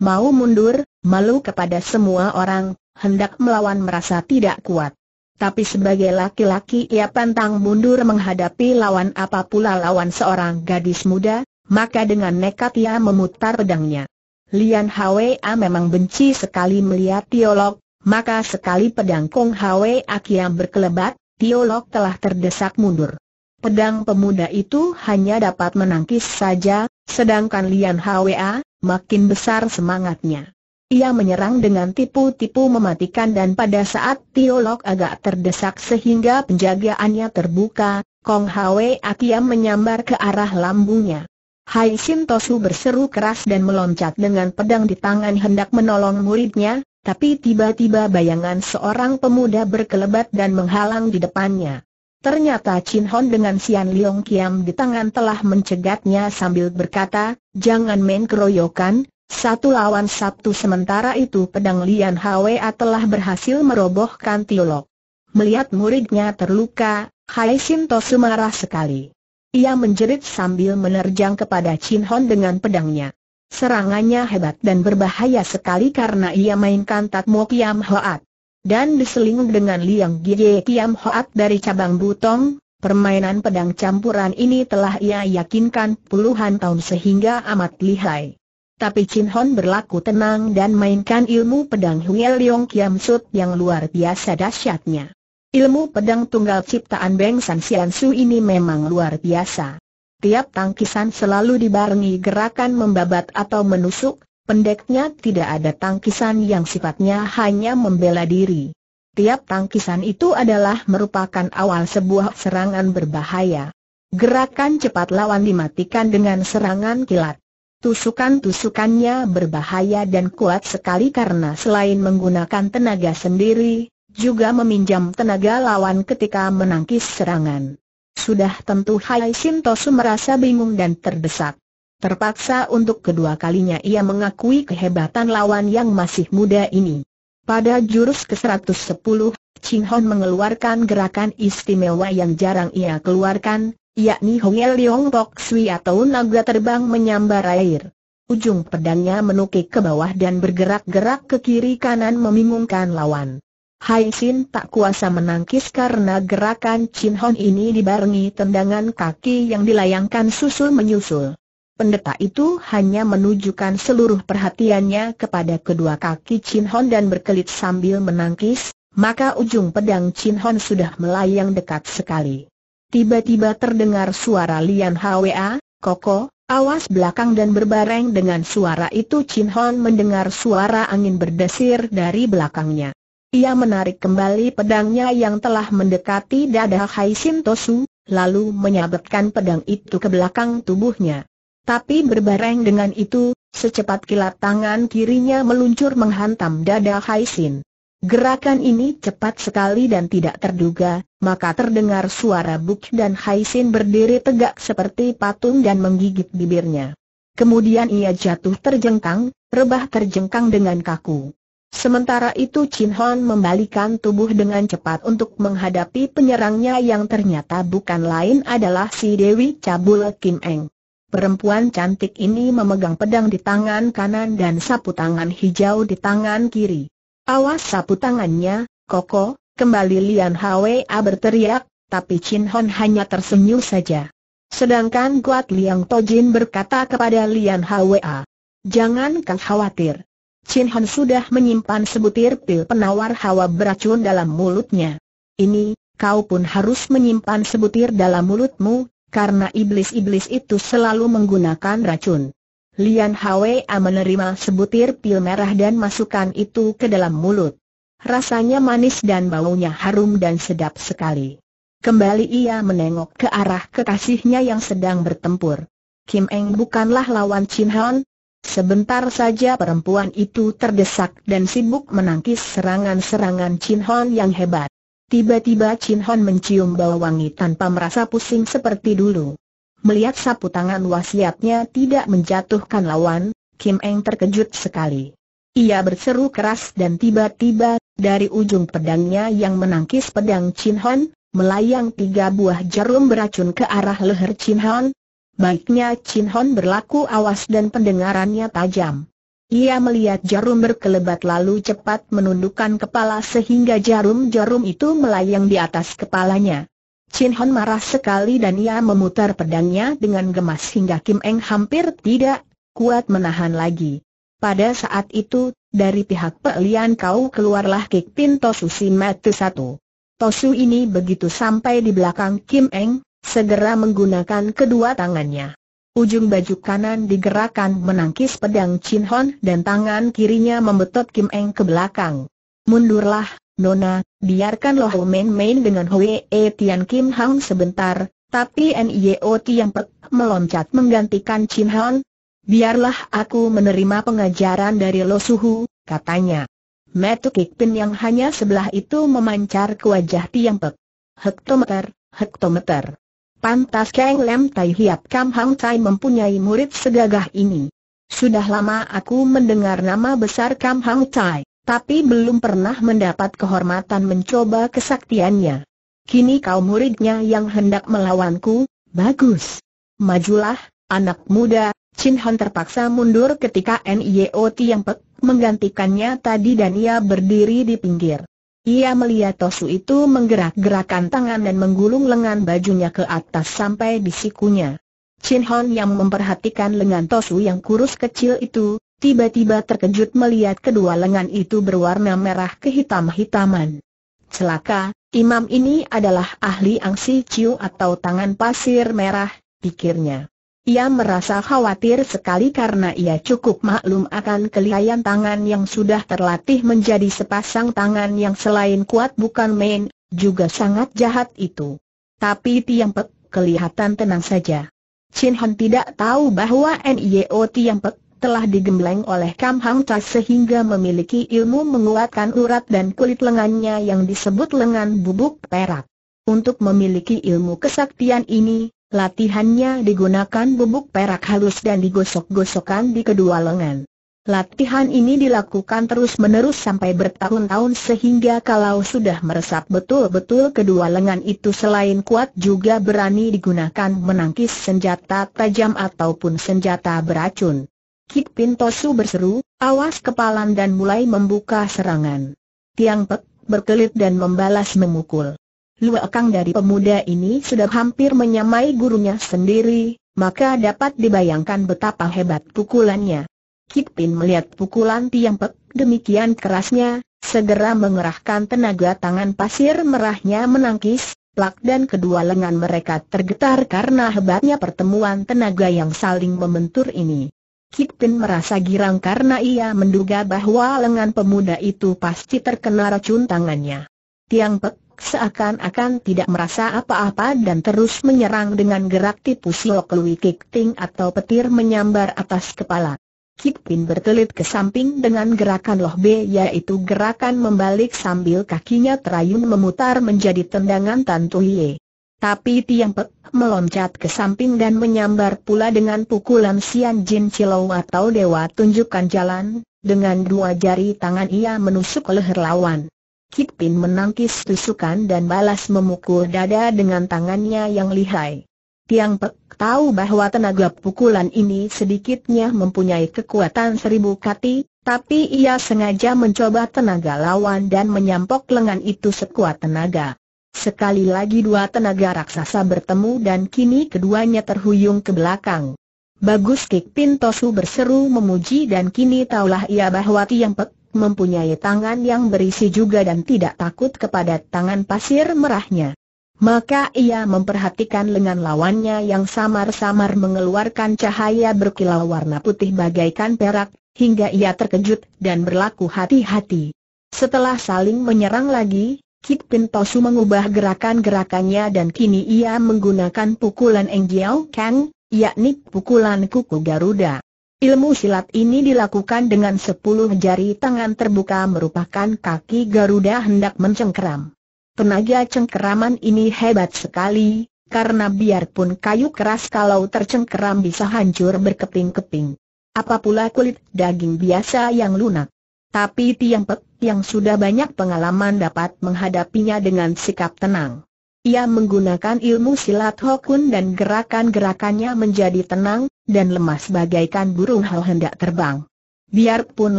Mau mundur, malu kepada semua orang, hendak melawan merasa tidak kuat. Tapi sebagai laki-laki ia pantang mundur menghadapi lawan apa pula lawan seorang gadis muda, maka dengan nekat ia memutar pedangnya. Lian Hwa memang benci sekali melihat Tiolok, maka sekali pedang Kong Hwa Akiam berkelebat, Tiolok telah terdesak mundur. Pedang pemuda itu hanya dapat menangkis saja, sedangkan Lian Hwa, makin besar semangatnya. Ia menyerang dengan tipu-tipu mematikan dan pada saat Tiolok agak terdesak sehingga penjagaannya terbuka, Kong Hwa Akiam menyambar ke arah lambungnya. Hai Tosu berseru keras dan meloncat dengan pedang di tangan hendak menolong muridnya, tapi tiba-tiba bayangan seorang pemuda berkelebat dan menghalang di depannya. Ternyata Chin Hon dengan Sian Leong Kiam di tangan telah mencegatnya sambil berkata, jangan main keroyokan, satu lawan satu sementara itu pedang Lian Hwa telah berhasil merobohkan Tiolok. Melihat muridnya terluka, Hai Tosu marah sekali. Ia menjerit sambil menerjang kepada Chin Hon dengan pedangnya. Serangannya hebat dan berbahaya sekali karena ia mainkan Tatmo Kiam Hoat. Dan diseling dengan Liang Gie Kiam Hoat dari cabang Butong, permainan pedang campuran ini telah ia yakinkan puluhan tahun sehingga amat lihai. Tapi Chin Hon berlaku tenang dan mainkan ilmu pedang Huel Leong Kiam Sut yang luar biasa dahsyatnya. Ilmu pedang tunggal ciptaan Beng San Sian Su ini memang luar biasa. Tiap tangkisan selalu dibarengi gerakan membabat atau menusuk, pendeknya tidak ada tangkisan yang sifatnya hanya membela diri. Tiap tangkisan itu adalah merupakan awal sebuah serangan berbahaya. Gerakan cepat lawan dimatikan dengan serangan kilat. Tusukan-tusukannya berbahaya dan kuat sekali karena selain menggunakan tenaga sendiri, juga meminjam tenaga lawan ketika menangkis serangan. Sudah tentu Hai Sintosu merasa bingung dan terdesak. Terpaksa untuk kedua kalinya ia mengakui kehebatan lawan yang masih muda ini. Pada jurus ke-110, Ching Hon mengeluarkan gerakan istimewa yang jarang ia keluarkan, yakni Hong Hongel Yong Pok Sui atau naga terbang menyambar air. Ujung pedangnya menukik ke bawah dan bergerak-gerak ke kiri kanan membingungkan lawan. Hai Sin tak kuasa menangkis karena gerakan Chin Hon ini dibarengi tendangan kaki yang dilayangkan susul menyusul. Pendeta itu hanya menunjukkan seluruh perhatiannya kepada kedua kaki Chin Hon dan berkelit sambil menangkis, maka ujung pedang Chin Hon sudah melayang dekat sekali. Tiba-tiba terdengar suara Lian Hwa, Koko, awas belakang dan berbareng dengan suara itu Chin Hon mendengar suara angin berdesir dari belakangnya. Ia menarik kembali pedangnya yang telah mendekati dada Hai Tosu, lalu menyabetkan pedang itu ke belakang tubuhnya. Tapi berbareng dengan itu, secepat kilat tangan kirinya meluncur menghantam dada Hai Sin. Gerakan ini cepat sekali dan tidak terduga, maka terdengar suara Buk dan Hai Sin berdiri tegak seperti patung dan menggigit bibirnya. Kemudian ia jatuh terjengkang, rebah terjengkang dengan kaku. Sementara itu Chin Hon membalikan tubuh dengan cepat untuk menghadapi penyerangnya yang ternyata bukan lain adalah si Dewi Cabul Kim Eng. Perempuan cantik ini memegang pedang di tangan kanan dan sapu tangan hijau di tangan kiri. Awas sapu tangannya, Koko, kembali Lian Hwa berteriak, tapi Chin Hon hanya tersenyum saja. Sedangkan Guat Liang Tojin berkata kepada Lian Hwa, Jangan kau khawatir. Chin Hon sudah menyimpan sebutir pil penawar hawa beracun dalam mulutnya. Ini, kau pun harus menyimpan sebutir dalam mulutmu, karena iblis-iblis itu selalu menggunakan racun. Lian Hwa menerima sebutir pil merah dan masukkan itu ke dalam mulut. Rasanya manis dan baunya harum dan sedap sekali. Kembali ia menengok ke arah kekasihnya yang sedang bertempur. Kim Eng bukanlah lawan Chin Hon, Sebentar saja perempuan itu terdesak dan sibuk menangkis serangan-serangan Chin Hon yang hebat. Tiba-tiba Chin Hon mencium bau wangi tanpa merasa pusing seperti dulu. Melihat sapu tangan wasiatnya tidak menjatuhkan lawan, Kim Eng terkejut sekali. Ia berseru keras dan tiba-tiba, dari ujung pedangnya yang menangkis pedang Chin Hon, melayang tiga buah jarum beracun ke arah leher Chin Hon, Baiknya Chin Hon berlaku awas dan pendengarannya tajam. Ia melihat jarum berkelebat lalu cepat menundukkan kepala sehingga jarum-jarum itu melayang di atas kepalanya. Chin Hon marah sekali dan ia memutar pedangnya dengan gemas hingga Kim Eng hampir tidak kuat menahan lagi. Pada saat itu, dari pihak pelian Kau keluarlah Kik Pin Tosu Simet satu. Tosu ini begitu sampai di belakang Kim Eng, Segera menggunakan kedua tangannya. Ujung baju kanan digerakkan menangkis pedang Chin Hon dan tangan kirinya membetot Kim Eng ke belakang. Mundurlah, Nona, biarkan Lo main-main dengan Hwee e Tian Kim Hang sebentar, tapi Nyeo Tian Pek meloncat menggantikan Chin Hon. Biarlah aku menerima pengajaran dari Lo Suhu, katanya. Metu Kikpin yang hanya sebelah itu memancar ke wajah Tian Pek. Hektometer, hektometer. Pantas Kang Lam Tai Hiap Kam Hang Tai mempunyai murid segagah ini. Sudah lama aku mendengar nama besar Kam Hang Tai, tapi belum pernah mendapat kehormatan mencoba kesaktiannya. Kini kau muridnya yang hendak melawanku, bagus. Majulah, anak muda, Chin Han terpaksa mundur ketika Nio yang pek menggantikannya tadi dan ia berdiri di pinggir. Ia melihat Tosu itu menggerak-gerakkan tangan dan menggulung lengan bajunya ke atas sampai di sikunya. Chin Hon yang memperhatikan lengan Tosu yang kurus kecil itu, tiba-tiba terkejut melihat kedua lengan itu berwarna merah kehitam-hitaman. Celaka, imam ini adalah ahli angsi ciu atau tangan pasir merah, pikirnya. Ia merasa khawatir sekali karena ia cukup maklum akan kelihayan tangan yang sudah terlatih menjadi sepasang tangan yang selain kuat bukan main, juga sangat jahat itu. Tapi Tiang Pek kelihatan tenang saja. Chin Han tidak tahu bahwa NIO Tiang Pek telah digembleng oleh Kam Hang Ta sehingga memiliki ilmu menguatkan urat dan kulit lengannya yang disebut lengan bubuk perak. Untuk memiliki ilmu kesaktian ini, Latihannya digunakan bubuk perak halus dan digosok-gosokkan di kedua lengan. Latihan ini dilakukan terus-menerus sampai bertahun-tahun sehingga kalau sudah meresap betul-betul kedua lengan itu selain kuat juga berani digunakan menangkis senjata tajam ataupun senjata beracun. Kik Pintosu berseru, awas kepalan dan mulai membuka serangan. Tiang Pek berkelit dan membalas memukul. Luakang dari pemuda ini sudah hampir menyamai gurunya sendiri, maka dapat dibayangkan betapa hebat pukulannya. Kip melihat pukulan Tiang Pek demikian kerasnya, segera mengerahkan tenaga tangan pasir merahnya menangkis, plak dan kedua lengan mereka tergetar karena hebatnya pertemuan tenaga yang saling membentur ini. Kip merasa girang karena ia menduga bahwa lengan pemuda itu pasti terkena racun tangannya. Tiang Pek seakan-akan tidak merasa apa-apa dan terus menyerang dengan gerak tipu siok Lui Kik atau petir menyambar atas kepala. Kik bertelit ke samping dengan gerakan Loh B yaitu gerakan membalik sambil kakinya terayun memutar menjadi tendangan Tan ye. Tapi Tiang Pek meloncat ke samping dan menyambar pula dengan pukulan Sian Jin Cilau atau Dewa tunjukkan jalan, dengan dua jari tangan ia menusuk leher lawan. Kipin menangkis tusukan dan balas memukul dada dengan tangannya yang lihai. Tiang Pek tahu bahwa tenaga pukulan ini sedikitnya mempunyai kekuatan seribu kati, tapi ia sengaja mencoba tenaga lawan dan menyampok lengan itu sekuat tenaga. Sekali lagi dua tenaga raksasa bertemu dan kini keduanya terhuyung ke belakang. Bagus Kik Pintosu berseru memuji dan kini taulah ia bahwa Tiang Pek mempunyai tangan yang berisi juga dan tidak takut kepada tangan pasir merahnya. Maka ia memperhatikan lengan lawannya yang samar-samar mengeluarkan cahaya berkilau warna putih bagaikan perak, hingga ia terkejut dan berlaku hati-hati. Setelah saling menyerang lagi, Kip Pin Tosu mengubah gerakan-gerakannya dan kini ia menggunakan pukulan Eng Kang, yakni pukulan kuku Garuda. Ilmu silat ini dilakukan dengan sepuluh jari tangan terbuka merupakan kaki Garuda hendak mencengkeram. Tenaga cengkeraman ini hebat sekali, karena biarpun kayu keras kalau tercengkeram bisa hancur berkeping-keping. Apa pula kulit daging biasa yang lunak. Tapi Tiang Pek yang sudah banyak pengalaman dapat menghadapinya dengan sikap tenang. Ia menggunakan ilmu silat Hokun dan gerakan-gerakannya menjadi tenang, dan lemas bagaikan burung hal hendak terbang. Biarpun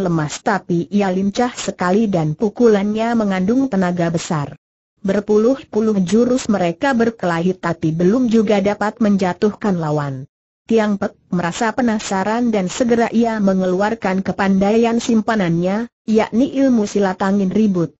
lemas tapi ia lincah sekali dan pukulannya mengandung tenaga besar. Berpuluh-puluh jurus mereka berkelahi tapi belum juga dapat menjatuhkan lawan. Tiang Pek merasa penasaran dan segera ia mengeluarkan kepandaian simpanannya, yakni ilmu silat angin ribut.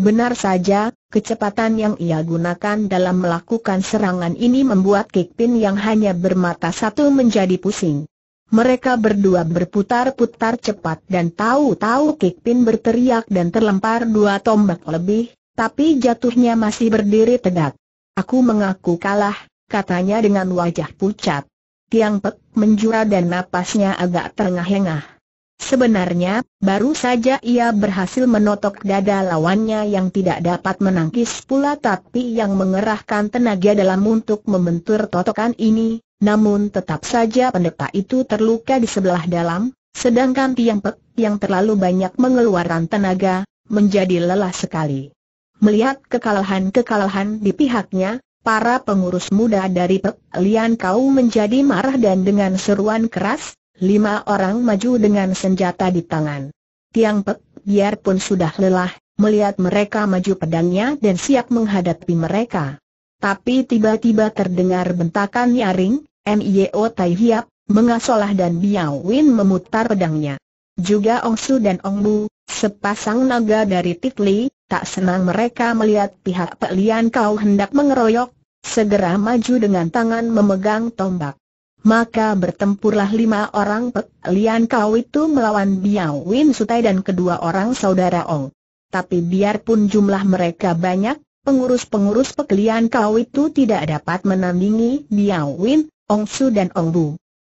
Benar saja, kecepatan yang ia gunakan dalam melakukan serangan ini membuat Kikpin yang hanya bermata satu menjadi pusing. Mereka berdua berputar-putar cepat dan tahu-tahu Kikpin berteriak dan terlempar dua tombak lebih, tapi jatuhnya masih berdiri tegak. Aku mengaku kalah, katanya dengan wajah pucat. Tiang Pek menjura dan napasnya agak terengah-engah. Sebenarnya, baru saja ia berhasil menotok dada lawannya yang tidak dapat menangkis pula tapi yang mengerahkan tenaga dalam untuk membentur totokan ini, namun tetap saja pendeta itu terluka di sebelah dalam, sedangkan Tiang Pek yang terlalu banyak mengeluarkan tenaga, menjadi lelah sekali. Melihat kekalahan-kekalahan di pihaknya, para pengurus muda dari Pek Lian Kau menjadi marah dan dengan seruan keras, lima orang maju dengan senjata di tangan. Tiang Pek, biarpun sudah lelah, melihat mereka maju pedangnya dan siap menghadapi mereka. Tapi tiba-tiba terdengar bentakan nyaring, MIO Tai Hiap, mengasolah dan Biao Win memutar pedangnya. Juga Ong Su dan Ong Bu, sepasang naga dari Titli, tak senang mereka melihat pihak Lian Kau hendak mengeroyok, segera maju dengan tangan memegang tombak maka bertempurlah lima orang Pek Lian Kau itu melawan Biao Win Sutai dan kedua orang saudara Ong. Tapi biarpun jumlah mereka banyak, pengurus-pengurus Pek Lian Kau itu tidak dapat menandingi Biao Win, Ong Su dan Ong Bu.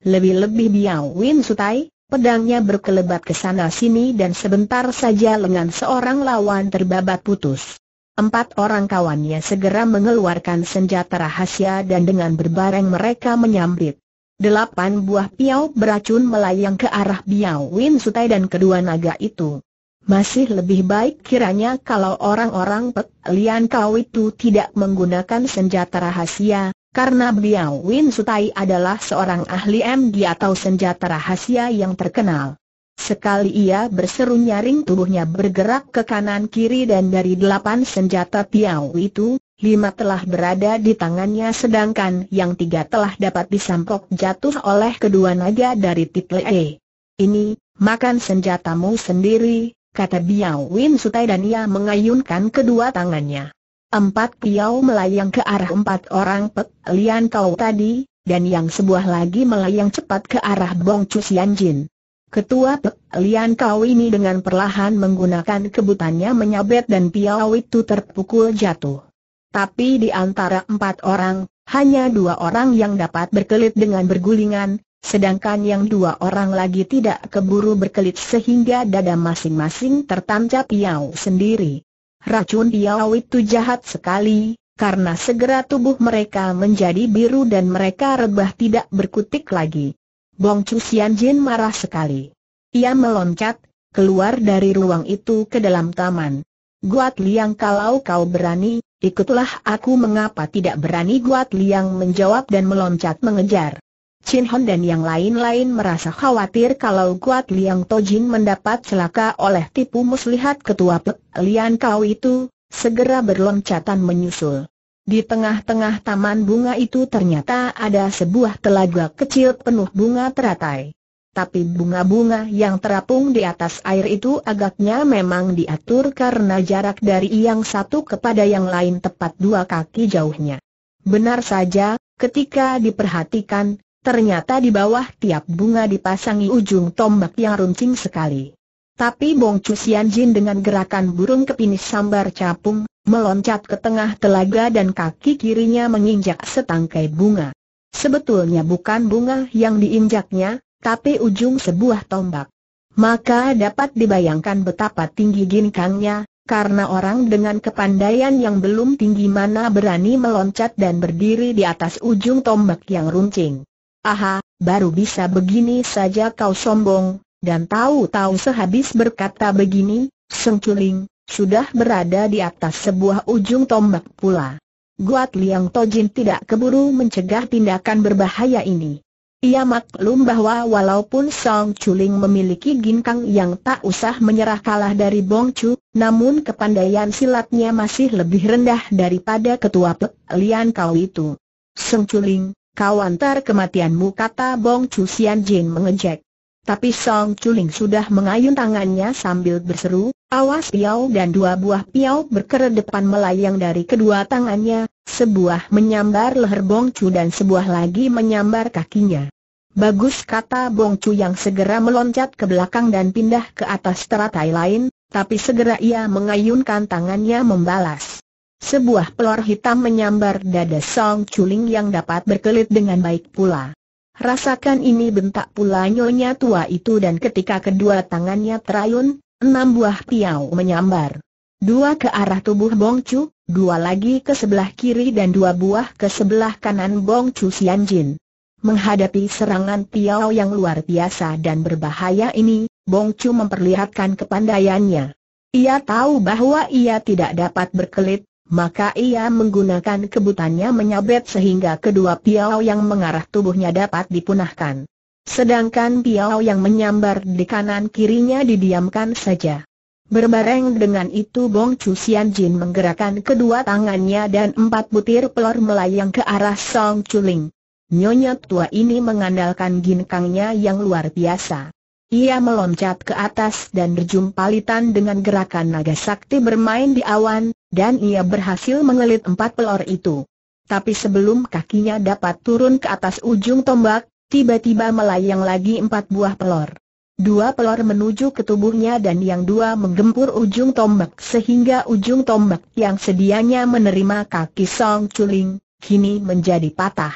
Lebih-lebih Biao Win Sutai, pedangnya berkelebat ke sana-sini dan sebentar saja lengan seorang lawan terbabat putus. Empat orang kawannya segera mengeluarkan senjata rahasia dan dengan berbareng mereka menyambit delapan buah piau beracun melayang ke arah Biao Win Sutai dan kedua naga itu. Masih lebih baik kiranya kalau orang-orang Pek Lian Kau itu tidak menggunakan senjata rahasia, karena Biao Win Sutai adalah seorang ahli MG atau senjata rahasia yang terkenal. Sekali ia berseru nyaring tubuhnya bergerak ke kanan kiri dan dari delapan senjata Piau itu, lima telah berada di tangannya sedangkan yang tiga telah dapat disampok jatuh oleh kedua naga dari Title E. Ini, makan senjatamu sendiri, kata Biao Win Sutai dan ia mengayunkan kedua tangannya. Empat piau melayang ke arah empat orang Pek Lian Kau tadi, dan yang sebuah lagi melayang cepat ke arah Bong Chu Sian Jin. Ketua Pek Lian Kau ini dengan perlahan menggunakan kebutannya menyabet dan piau itu terpukul jatuh. Tapi di antara empat orang, hanya dua orang yang dapat berkelit dengan bergulingan, sedangkan yang dua orang lagi tidak keburu berkelit sehingga dada masing-masing tertancap piau sendiri. Racun piau itu jahat sekali, karena segera tubuh mereka menjadi biru dan mereka rebah tidak berkutik lagi. Bong Chu Xian Jin marah sekali. Ia meloncat, keluar dari ruang itu ke dalam taman. Guat Liang kalau kau berani, Ikutlah aku mengapa tidak berani Guat Liang menjawab dan meloncat mengejar. Chin Hon dan yang lain-lain merasa khawatir kalau Guat Liang Tojin mendapat celaka oleh tipu muslihat ketua Pek Lian Kau itu, segera berloncatan menyusul. Di tengah-tengah taman bunga itu ternyata ada sebuah telaga kecil penuh bunga teratai tapi bunga-bunga yang terapung di atas air itu agaknya memang diatur karena jarak dari yang satu kepada yang lain tepat dua kaki jauhnya. Benar saja, ketika diperhatikan, ternyata di bawah tiap bunga dipasangi ujung tombak yang runcing sekali. Tapi Bong Cusian Jin dengan gerakan burung kepinis sambar capung, meloncat ke tengah telaga dan kaki kirinya menginjak setangkai bunga. Sebetulnya bukan bunga yang diinjaknya, tapi ujung sebuah tombak. Maka dapat dibayangkan betapa tinggi ginkangnya, karena orang dengan kepandaian yang belum tinggi mana berani meloncat dan berdiri di atas ujung tombak yang runcing. Aha, baru bisa begini saja kau sombong, dan tahu-tahu sehabis berkata begini, sengkuling, sudah berada di atas sebuah ujung tombak pula. Guat Liang Tojin tidak keburu mencegah tindakan berbahaya ini. Ia maklum bahwa walaupun Song Chuling memiliki ginkang yang tak usah menyerah kalah dari Bong Chu, namun kepandaian silatnya masih lebih rendah daripada ketua Pek Lian Kau itu. Song Chuling, kau antar kematianmu kata Bong Chu Sian Jin mengejek. Tapi Song Chuling sudah mengayun tangannya sambil berseru, awas piau dan dua buah piau berkeredepan melayang dari kedua tangannya, sebuah menyambar leher Bongcu dan sebuah lagi menyambar kakinya. Bagus kata Bongcu yang segera meloncat ke belakang dan pindah ke atas teratai lain, tapi segera ia mengayunkan tangannya membalas. Sebuah pelor hitam menyambar dada Song Chuling yang dapat berkelit dengan baik pula. Rasakan ini bentak pula nyonya tua itu dan ketika kedua tangannya terayun, enam buah piau menyambar. Dua ke arah tubuh Bong Chu, dua lagi ke sebelah kiri dan dua buah ke sebelah kanan Bong Chu Sian Jin. Menghadapi serangan Piao yang luar biasa dan berbahaya ini, Bong Chu memperlihatkan kepandaiannya. Ia tahu bahwa ia tidak dapat berkelit, maka ia menggunakan kebutannya menyabet sehingga kedua Piao yang mengarah tubuhnya dapat dipunahkan. Sedangkan Piao yang menyambar di kanan kirinya didiamkan saja. Berbareng dengan itu Bong Chu Sian Jin menggerakkan kedua tangannya dan empat butir pelor melayang ke arah Song Chuling. Nyonya tua ini mengandalkan ginkangnya yang luar biasa. Ia meloncat ke atas dan berjumpalitan dengan gerakan naga sakti bermain di awan, dan ia berhasil mengelit empat pelor itu. Tapi sebelum kakinya dapat turun ke atas ujung tombak, tiba-tiba melayang lagi empat buah pelor. Dua pelor menuju ke tubuhnya dan yang dua menggempur ujung tombak sehingga ujung tombak yang sedianya menerima kaki Song Chuling, kini menjadi patah.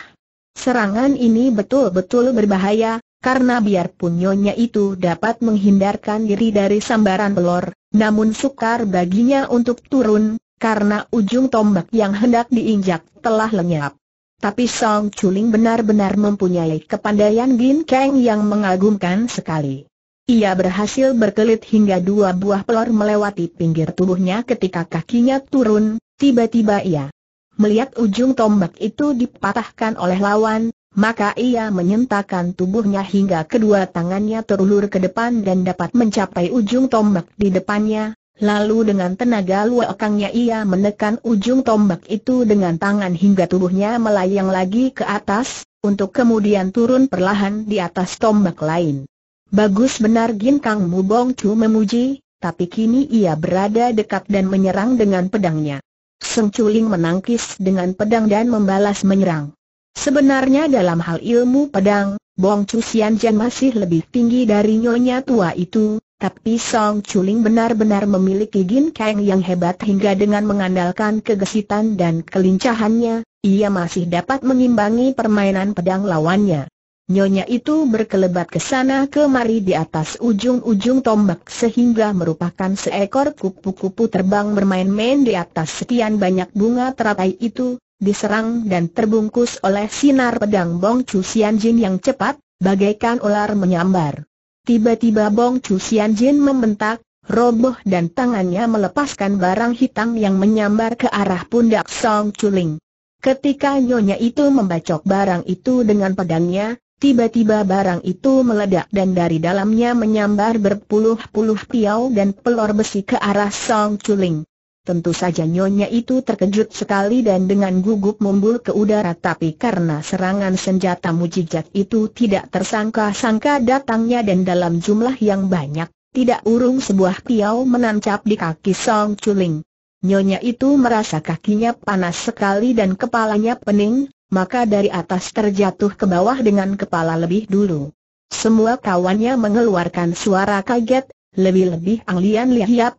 Serangan ini betul-betul berbahaya, karena biarpun nyonya itu dapat menghindarkan diri dari sambaran pelor, namun sukar baginya untuk turun, karena ujung tombak yang hendak diinjak telah lenyap. Tapi Song Chuling benar-benar mempunyai kepandaian Gin Kang yang mengagumkan sekali. Ia berhasil berkelit hingga dua buah pelor melewati pinggir tubuhnya ketika kakinya turun, tiba-tiba ia melihat ujung tombak itu dipatahkan oleh lawan, maka ia menyentakan tubuhnya hingga kedua tangannya terulur ke depan dan dapat mencapai ujung tombak di depannya, Lalu dengan tenaga luakangnya ia menekan ujung tombak itu dengan tangan hingga tubuhnya melayang lagi ke atas, untuk kemudian turun perlahan di atas tombak lain. Bagus benar Ginkang Bong Chu memuji, tapi kini ia berada dekat dan menyerang dengan pedangnya. Seng Chuling menangkis dengan pedang dan membalas menyerang. Sebenarnya dalam hal ilmu pedang, Bong Chu Jan masih lebih tinggi dari nyonya tua itu, tapi Song Chuling benar-benar memiliki Ginkang yang hebat hingga dengan mengandalkan kegesitan dan kelincahannya, ia masih dapat mengimbangi permainan pedang lawannya. Nyonya itu berkelebat ke sana kemari di atas ujung-ujung tombak sehingga merupakan seekor kupu-kupu terbang bermain-main di atas sekian banyak bunga teratai itu, diserang dan terbungkus oleh sinar pedang Bong Chu Sian Jin yang cepat, bagaikan ular menyambar. Tiba-tiba Bong Chu Sian Jin membentak, roboh dan tangannya melepaskan barang hitam yang menyambar ke arah pundak Song Chuling. Ketika nyonya itu membacok barang itu dengan pedangnya, Tiba-tiba barang itu meledak dan dari dalamnya menyambar berpuluh-puluh piau dan pelor besi ke arah Song Chuling. Tentu saja nyonya itu terkejut sekali dan dengan gugup mumbul ke udara tapi karena serangan senjata mujijat itu tidak tersangka-sangka datangnya dan dalam jumlah yang banyak, tidak urung sebuah piau menancap di kaki Song Chuling. Nyonya itu merasa kakinya panas sekali dan kepalanya pening, maka dari atas terjatuh ke bawah dengan kepala lebih dulu. Semua kawannya mengeluarkan suara kaget, lebih-lebih Ang Lian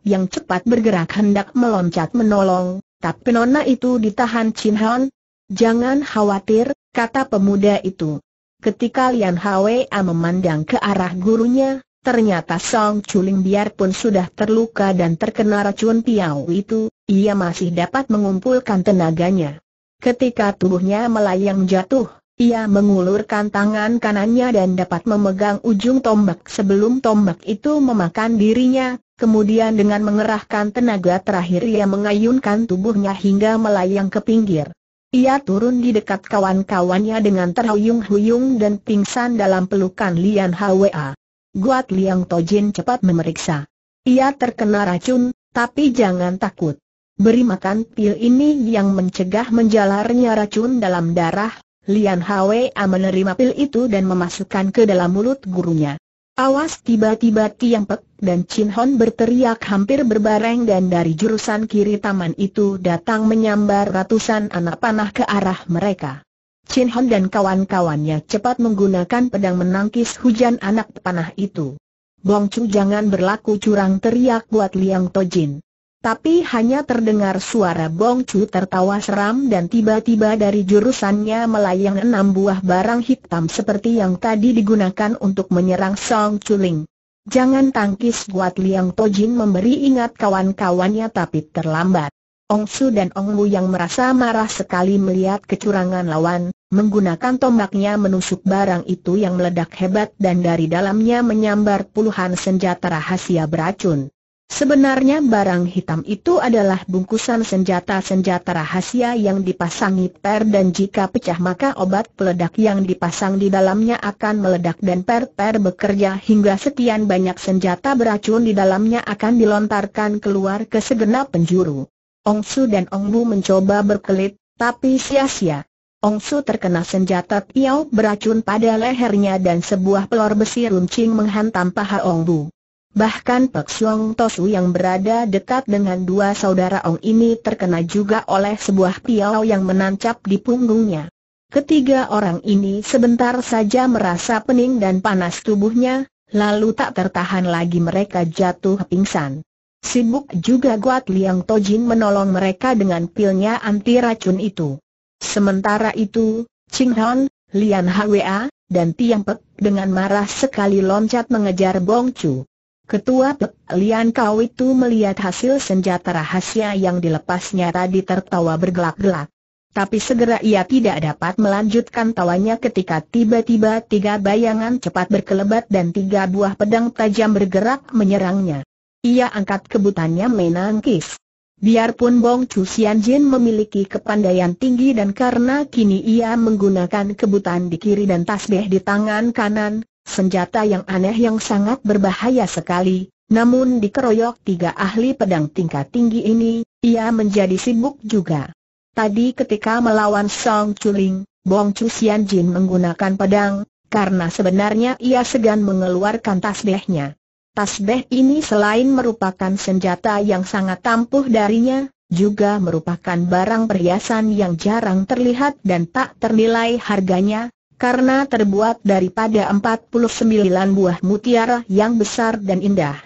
yang cepat bergerak hendak meloncat menolong, tapi nona itu ditahan Chin Hon. Jangan khawatir, kata pemuda itu. Ketika Lian Hwa memandang ke arah gurunya, Ternyata Song Chuling biarpun sudah terluka dan terkena racun piau itu, ia masih dapat mengumpulkan tenaganya. Ketika tubuhnya melayang jatuh, ia mengulurkan tangan kanannya dan dapat memegang ujung tombak sebelum tombak itu memakan dirinya, kemudian dengan mengerahkan tenaga terakhir ia mengayunkan tubuhnya hingga melayang ke pinggir. Ia turun di dekat kawan-kawannya dengan terhuyung-huyung dan pingsan dalam pelukan Lian Hwa. Guat Liang Tojin cepat memeriksa. Ia terkena racun, tapi jangan takut. Beri makan pil ini yang mencegah menjalarnya racun dalam darah, Lian Hwa menerima pil itu dan memasukkan ke dalam mulut gurunya. Awas tiba-tiba Tiang Pek dan Chin Hon berteriak hampir berbareng dan dari jurusan kiri taman itu datang menyambar ratusan anak panah ke arah mereka. Chin Hon dan kawan-kawannya cepat menggunakan pedang menangkis hujan anak panah itu. Bong Chu jangan berlaku curang teriak buat Liang Tojin tapi hanya terdengar suara Bong Chu tertawa seram dan tiba-tiba dari jurusannya melayang enam buah barang hitam seperti yang tadi digunakan untuk menyerang Song Chuling. Jangan tangkis buat Liang Tojin memberi ingat kawan-kawannya tapi terlambat. Ong Su dan Ong Wu yang merasa marah sekali melihat kecurangan lawan, menggunakan tombaknya menusuk barang itu yang meledak hebat dan dari dalamnya menyambar puluhan senjata rahasia beracun. Sebenarnya barang hitam itu adalah bungkusan senjata-senjata rahasia yang dipasangi per dan jika pecah maka obat peledak yang dipasang di dalamnya akan meledak dan per-per bekerja hingga sekian banyak senjata beracun di dalamnya akan dilontarkan keluar ke segenap penjuru. Ongsu dan Ongbu mencoba berkelit, tapi sia-sia. Ongsu terkena senjata tiaw beracun pada lehernya dan sebuah pelor besi runcing menghantam paha Ongbu. Bahkan Pek Siong Tosu yang berada dekat dengan dua saudara Ong ini terkena juga oleh sebuah piau yang menancap di punggungnya. Ketiga orang ini sebentar saja merasa pening dan panas tubuhnya, lalu tak tertahan lagi mereka jatuh pingsan. Sibuk juga Guat Liang Tojin menolong mereka dengan pilnya anti racun itu. Sementara itu, Ching Hon, Lian Hwa, dan Tiang Pek dengan marah sekali loncat mengejar Bong Chu. Ketua Pek Lian Kau itu melihat hasil senjata rahasia yang dilepasnya tadi tertawa bergelak-gelak. Tapi segera ia tidak dapat melanjutkan tawanya ketika tiba-tiba tiga bayangan cepat berkelebat dan tiga buah pedang tajam bergerak menyerangnya. Ia angkat kebutannya menangkis. Biarpun Bong Chu Sian Jin memiliki kepandaian tinggi dan karena kini ia menggunakan kebutan di kiri dan tasbih di tangan kanan, senjata yang aneh yang sangat berbahaya sekali, namun dikeroyok tiga ahli pedang tingkat tinggi ini, ia menjadi sibuk juga. Tadi ketika melawan Song Chuling, Bong Chu Xian Jin menggunakan pedang, karena sebenarnya ia segan mengeluarkan tasbihnya. Tasbih ini selain merupakan senjata yang sangat tampuh darinya, juga merupakan barang perhiasan yang jarang terlihat dan tak ternilai harganya, karena terbuat daripada 49 buah mutiara yang besar dan indah.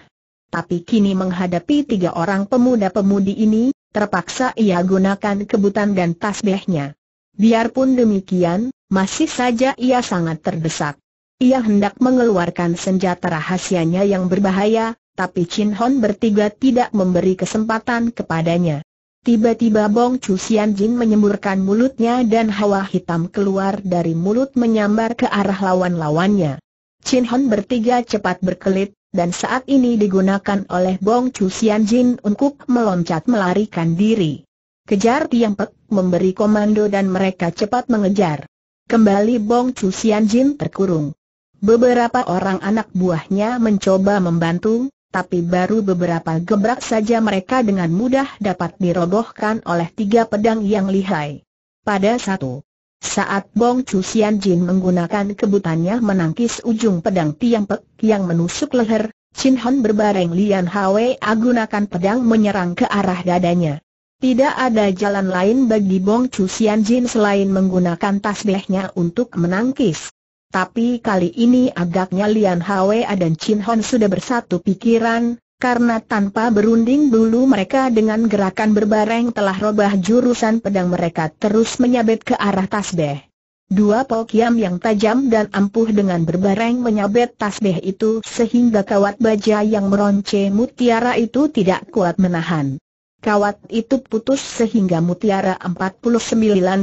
Tapi kini menghadapi tiga orang pemuda-pemudi ini, terpaksa ia gunakan kebutan dan tasbihnya. Biarpun demikian, masih saja ia sangat terdesak. Ia hendak mengeluarkan senjata rahasianya yang berbahaya, tapi Chin Hon bertiga tidak memberi kesempatan kepadanya. Tiba-tiba Bong Chu Sian Jin menyemburkan mulutnya dan hawa hitam keluar dari mulut menyambar ke arah lawan-lawannya. Chin Hon bertiga cepat berkelit, dan saat ini digunakan oleh Bong Chu Sian Jin untuk meloncat melarikan diri. Kejar Tiang Pek memberi komando dan mereka cepat mengejar. Kembali Bong Chu Sian Jin terkurung. Beberapa orang anak buahnya mencoba membantu, tapi baru beberapa gebrak saja mereka dengan mudah dapat dirobohkan oleh tiga pedang yang lihai. Pada satu saat Bong Chu Sian Jin menggunakan kebutannya menangkis ujung pedang Tiang Pek yang menusuk leher, Chin Hon berbareng Lian Hwe agunakan pedang menyerang ke arah dadanya. Tidak ada jalan lain bagi Bong Chu Sian Jin selain menggunakan tasbihnya untuk menangkis. Tapi kali ini agaknya Lian Hwa dan Chin Hon sudah bersatu pikiran, karena tanpa berunding dulu mereka dengan gerakan berbareng telah robah jurusan pedang mereka terus menyabet ke arah tasbih. Dua pokiam yang tajam dan ampuh dengan berbareng menyabet tasbih itu sehingga kawat baja yang meronce mutiara itu tidak kuat menahan. Kawat itu putus sehingga mutiara 49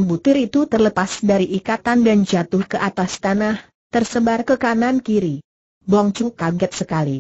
butir itu terlepas dari ikatan dan jatuh ke atas tanah, tersebar ke kanan-kiri. Bongcu kaget sekali.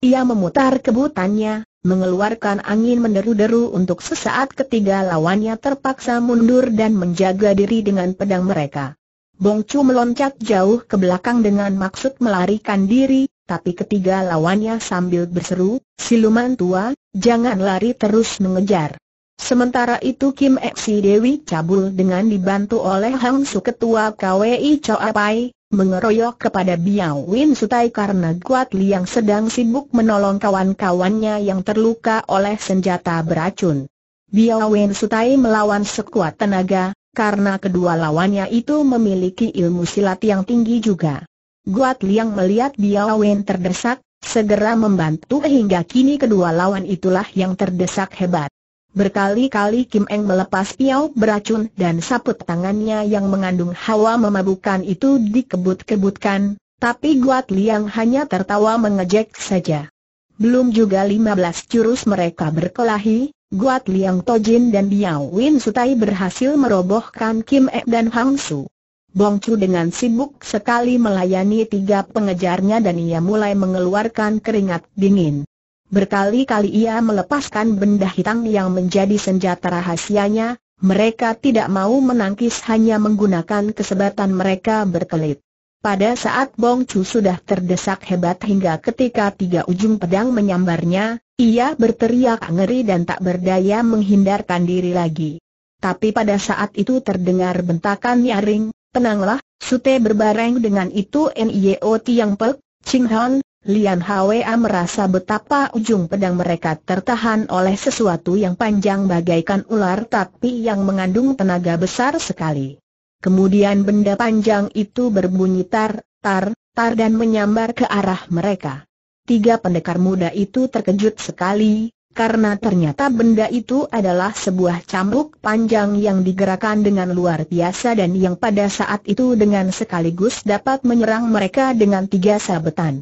Ia memutar kebutannya, mengeluarkan angin menderu-deru untuk sesaat ketiga lawannya terpaksa mundur dan menjaga diri dengan pedang mereka. Bongcu meloncat jauh ke belakang dengan maksud melarikan diri, tapi ketiga lawannya sambil berseru, siluman tua, Jangan lari terus mengejar. Sementara itu Kim Eksi Dewi cabul dengan dibantu oleh Hang Su Ketua KWI Choa Pai, mengeroyok kepada Biao Win Sutai karena Guat Liang sedang sibuk menolong kawan-kawannya yang terluka oleh senjata beracun. Biao Win Sutai melawan sekuat tenaga, karena kedua lawannya itu memiliki ilmu silat yang tinggi juga. Guat Liang melihat Biao Wen terdesak, Segera membantu hingga kini kedua lawan itulah yang terdesak hebat. Berkali-kali Kim Eng melepas piau beracun dan saput tangannya yang mengandung hawa memabukan itu dikebut-kebutkan, tapi Guat Liang hanya tertawa mengejek saja. Belum juga 15 jurus mereka berkelahi, Guat Liang Tojin dan Biao Win Sutai berhasil merobohkan Kim Eng dan Hang Su. Bong Chu dengan sibuk sekali melayani tiga pengejarnya dan ia mulai mengeluarkan keringat dingin. Berkali-kali ia melepaskan benda hitam yang menjadi senjata rahasianya, mereka tidak mau menangkis hanya menggunakan kesebatan mereka berkelit. Pada saat Bong Chu sudah terdesak hebat hingga ketika tiga ujung pedang menyambarnya, ia berteriak ngeri dan tak berdaya menghindarkan diri lagi. Tapi pada saat itu terdengar bentakan nyaring, Tenanglah, Sute berbareng dengan itu Nio Tiang Pek, Ching Hon, Lian Hwa merasa betapa ujung pedang mereka tertahan oleh sesuatu yang panjang bagaikan ular tapi yang mengandung tenaga besar sekali. Kemudian benda panjang itu berbunyi tar, tar, tar dan menyambar ke arah mereka. Tiga pendekar muda itu terkejut sekali, karena ternyata benda itu adalah sebuah cambuk panjang yang digerakkan dengan luar biasa dan yang pada saat itu dengan sekaligus dapat menyerang mereka dengan tiga sabetan.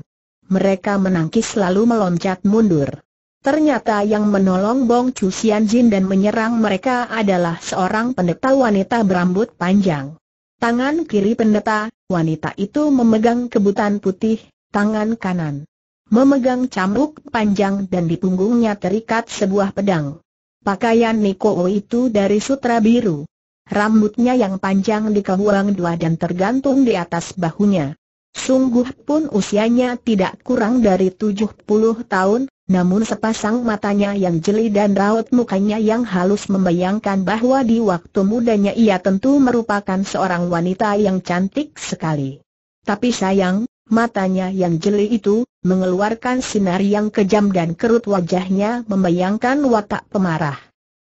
Mereka menangkis lalu meloncat mundur. Ternyata yang menolong Bong Chu Xian Jin dan menyerang mereka adalah seorang pendeta wanita berambut panjang. Tangan kiri pendeta, wanita itu memegang kebutan putih, tangan kanan memegang cambuk panjang dan di punggungnya terikat sebuah pedang. Pakaian Nikoo itu dari sutra biru. Rambutnya yang panjang dikebuang dua dan tergantung di atas bahunya. Sungguh pun usianya tidak kurang dari tujuh puluh tahun, namun sepasang matanya yang jeli dan raut mukanya yang halus membayangkan bahwa di waktu mudanya ia tentu merupakan seorang wanita yang cantik sekali. Tapi sayang, Matanya yang jeli itu, mengeluarkan sinar yang kejam dan kerut wajahnya membayangkan watak pemarah.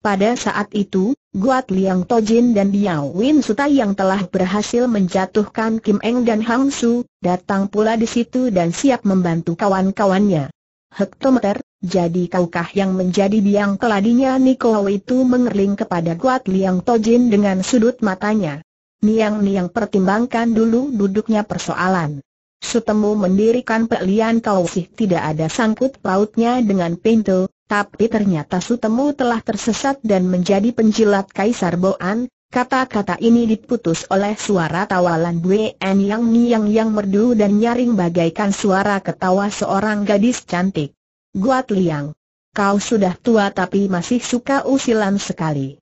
Pada saat itu, Guat Liang Tojin dan Diao Win Suta yang telah berhasil menjatuhkan Kim Eng dan Hang Su, datang pula di situ dan siap membantu kawan-kawannya. Hektometer, jadi kaukah yang menjadi biang keladinya Niko Hau itu mengerling kepada Guat Liang Tojin dengan sudut matanya. Niang-niang pertimbangkan dulu duduknya persoalan. Sutemu mendirikan kau sih tidak ada sangkut pautnya dengan pintu, tapi ternyata Sutemu telah tersesat dan menjadi penjilat Kaisar Boan. Kata-kata ini diputus oleh suara tawalan Buen yang niang yang merdu dan nyaring bagaikan suara ketawa seorang gadis cantik. Guat Liang. Kau sudah tua tapi masih suka usilan sekali.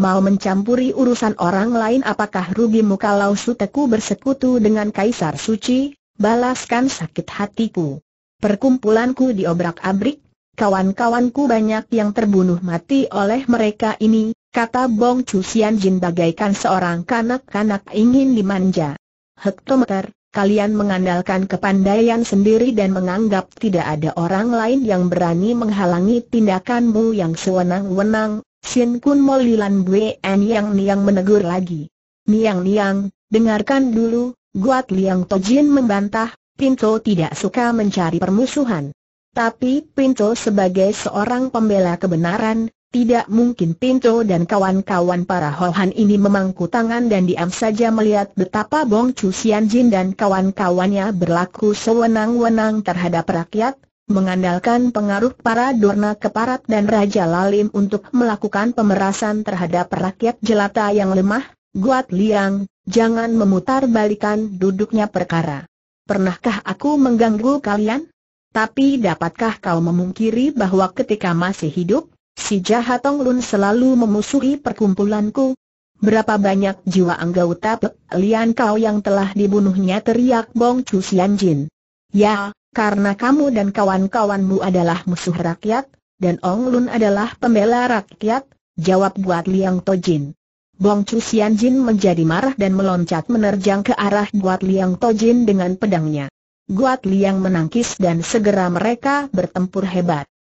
Mau mencampuri urusan orang lain apakah rugimu kalau suteku bersekutu dengan Kaisar Suci? balaskan sakit hatiku. Perkumpulanku diobrak-abrik, kawan-kawanku banyak yang terbunuh mati oleh mereka ini, kata Bong Chu Sian Jin bagaikan seorang kanak-kanak ingin dimanja. Hektometer, kalian mengandalkan kepandaian sendiri dan menganggap tidak ada orang lain yang berani menghalangi tindakanmu yang sewenang-wenang, Sin Kun Molilan Bue Yang Niang menegur lagi. Niang Niang, dengarkan dulu, Guat Liang Tojin membantah, Pinto tidak suka mencari permusuhan. Tapi Pinto sebagai seorang pembela kebenaran, tidak mungkin Pinto dan kawan-kawan para Hohan ini memangku tangan dan diam saja melihat betapa Bong Chu Sian Jin dan kawan-kawannya berlaku sewenang-wenang terhadap rakyat, mengandalkan pengaruh para Dorna Keparat dan Raja Lalim untuk melakukan pemerasan terhadap rakyat jelata yang lemah. Guat Liang Jangan memutar balikan duduknya perkara. Pernahkah aku mengganggu kalian? Tapi dapatkah kau memungkiri bahwa ketika masih hidup, si jahat Tong Lun selalu memusuhi perkumpulanku? Berapa banyak jiwa anggota pelian Lian kau yang telah dibunuhnya teriak Bong Chu Sian Jin. Ya, karena kamu dan kawan-kawanmu adalah musuh rakyat, dan Ong Lun adalah pembela rakyat, jawab buat Liang To Jin. Bong Chu Sian Jin menjadi marah dan meloncat menerjang ke arah Guat Liang Tojin dengan pedangnya. Guat Liang menangkis dan segera mereka bertempur hebat.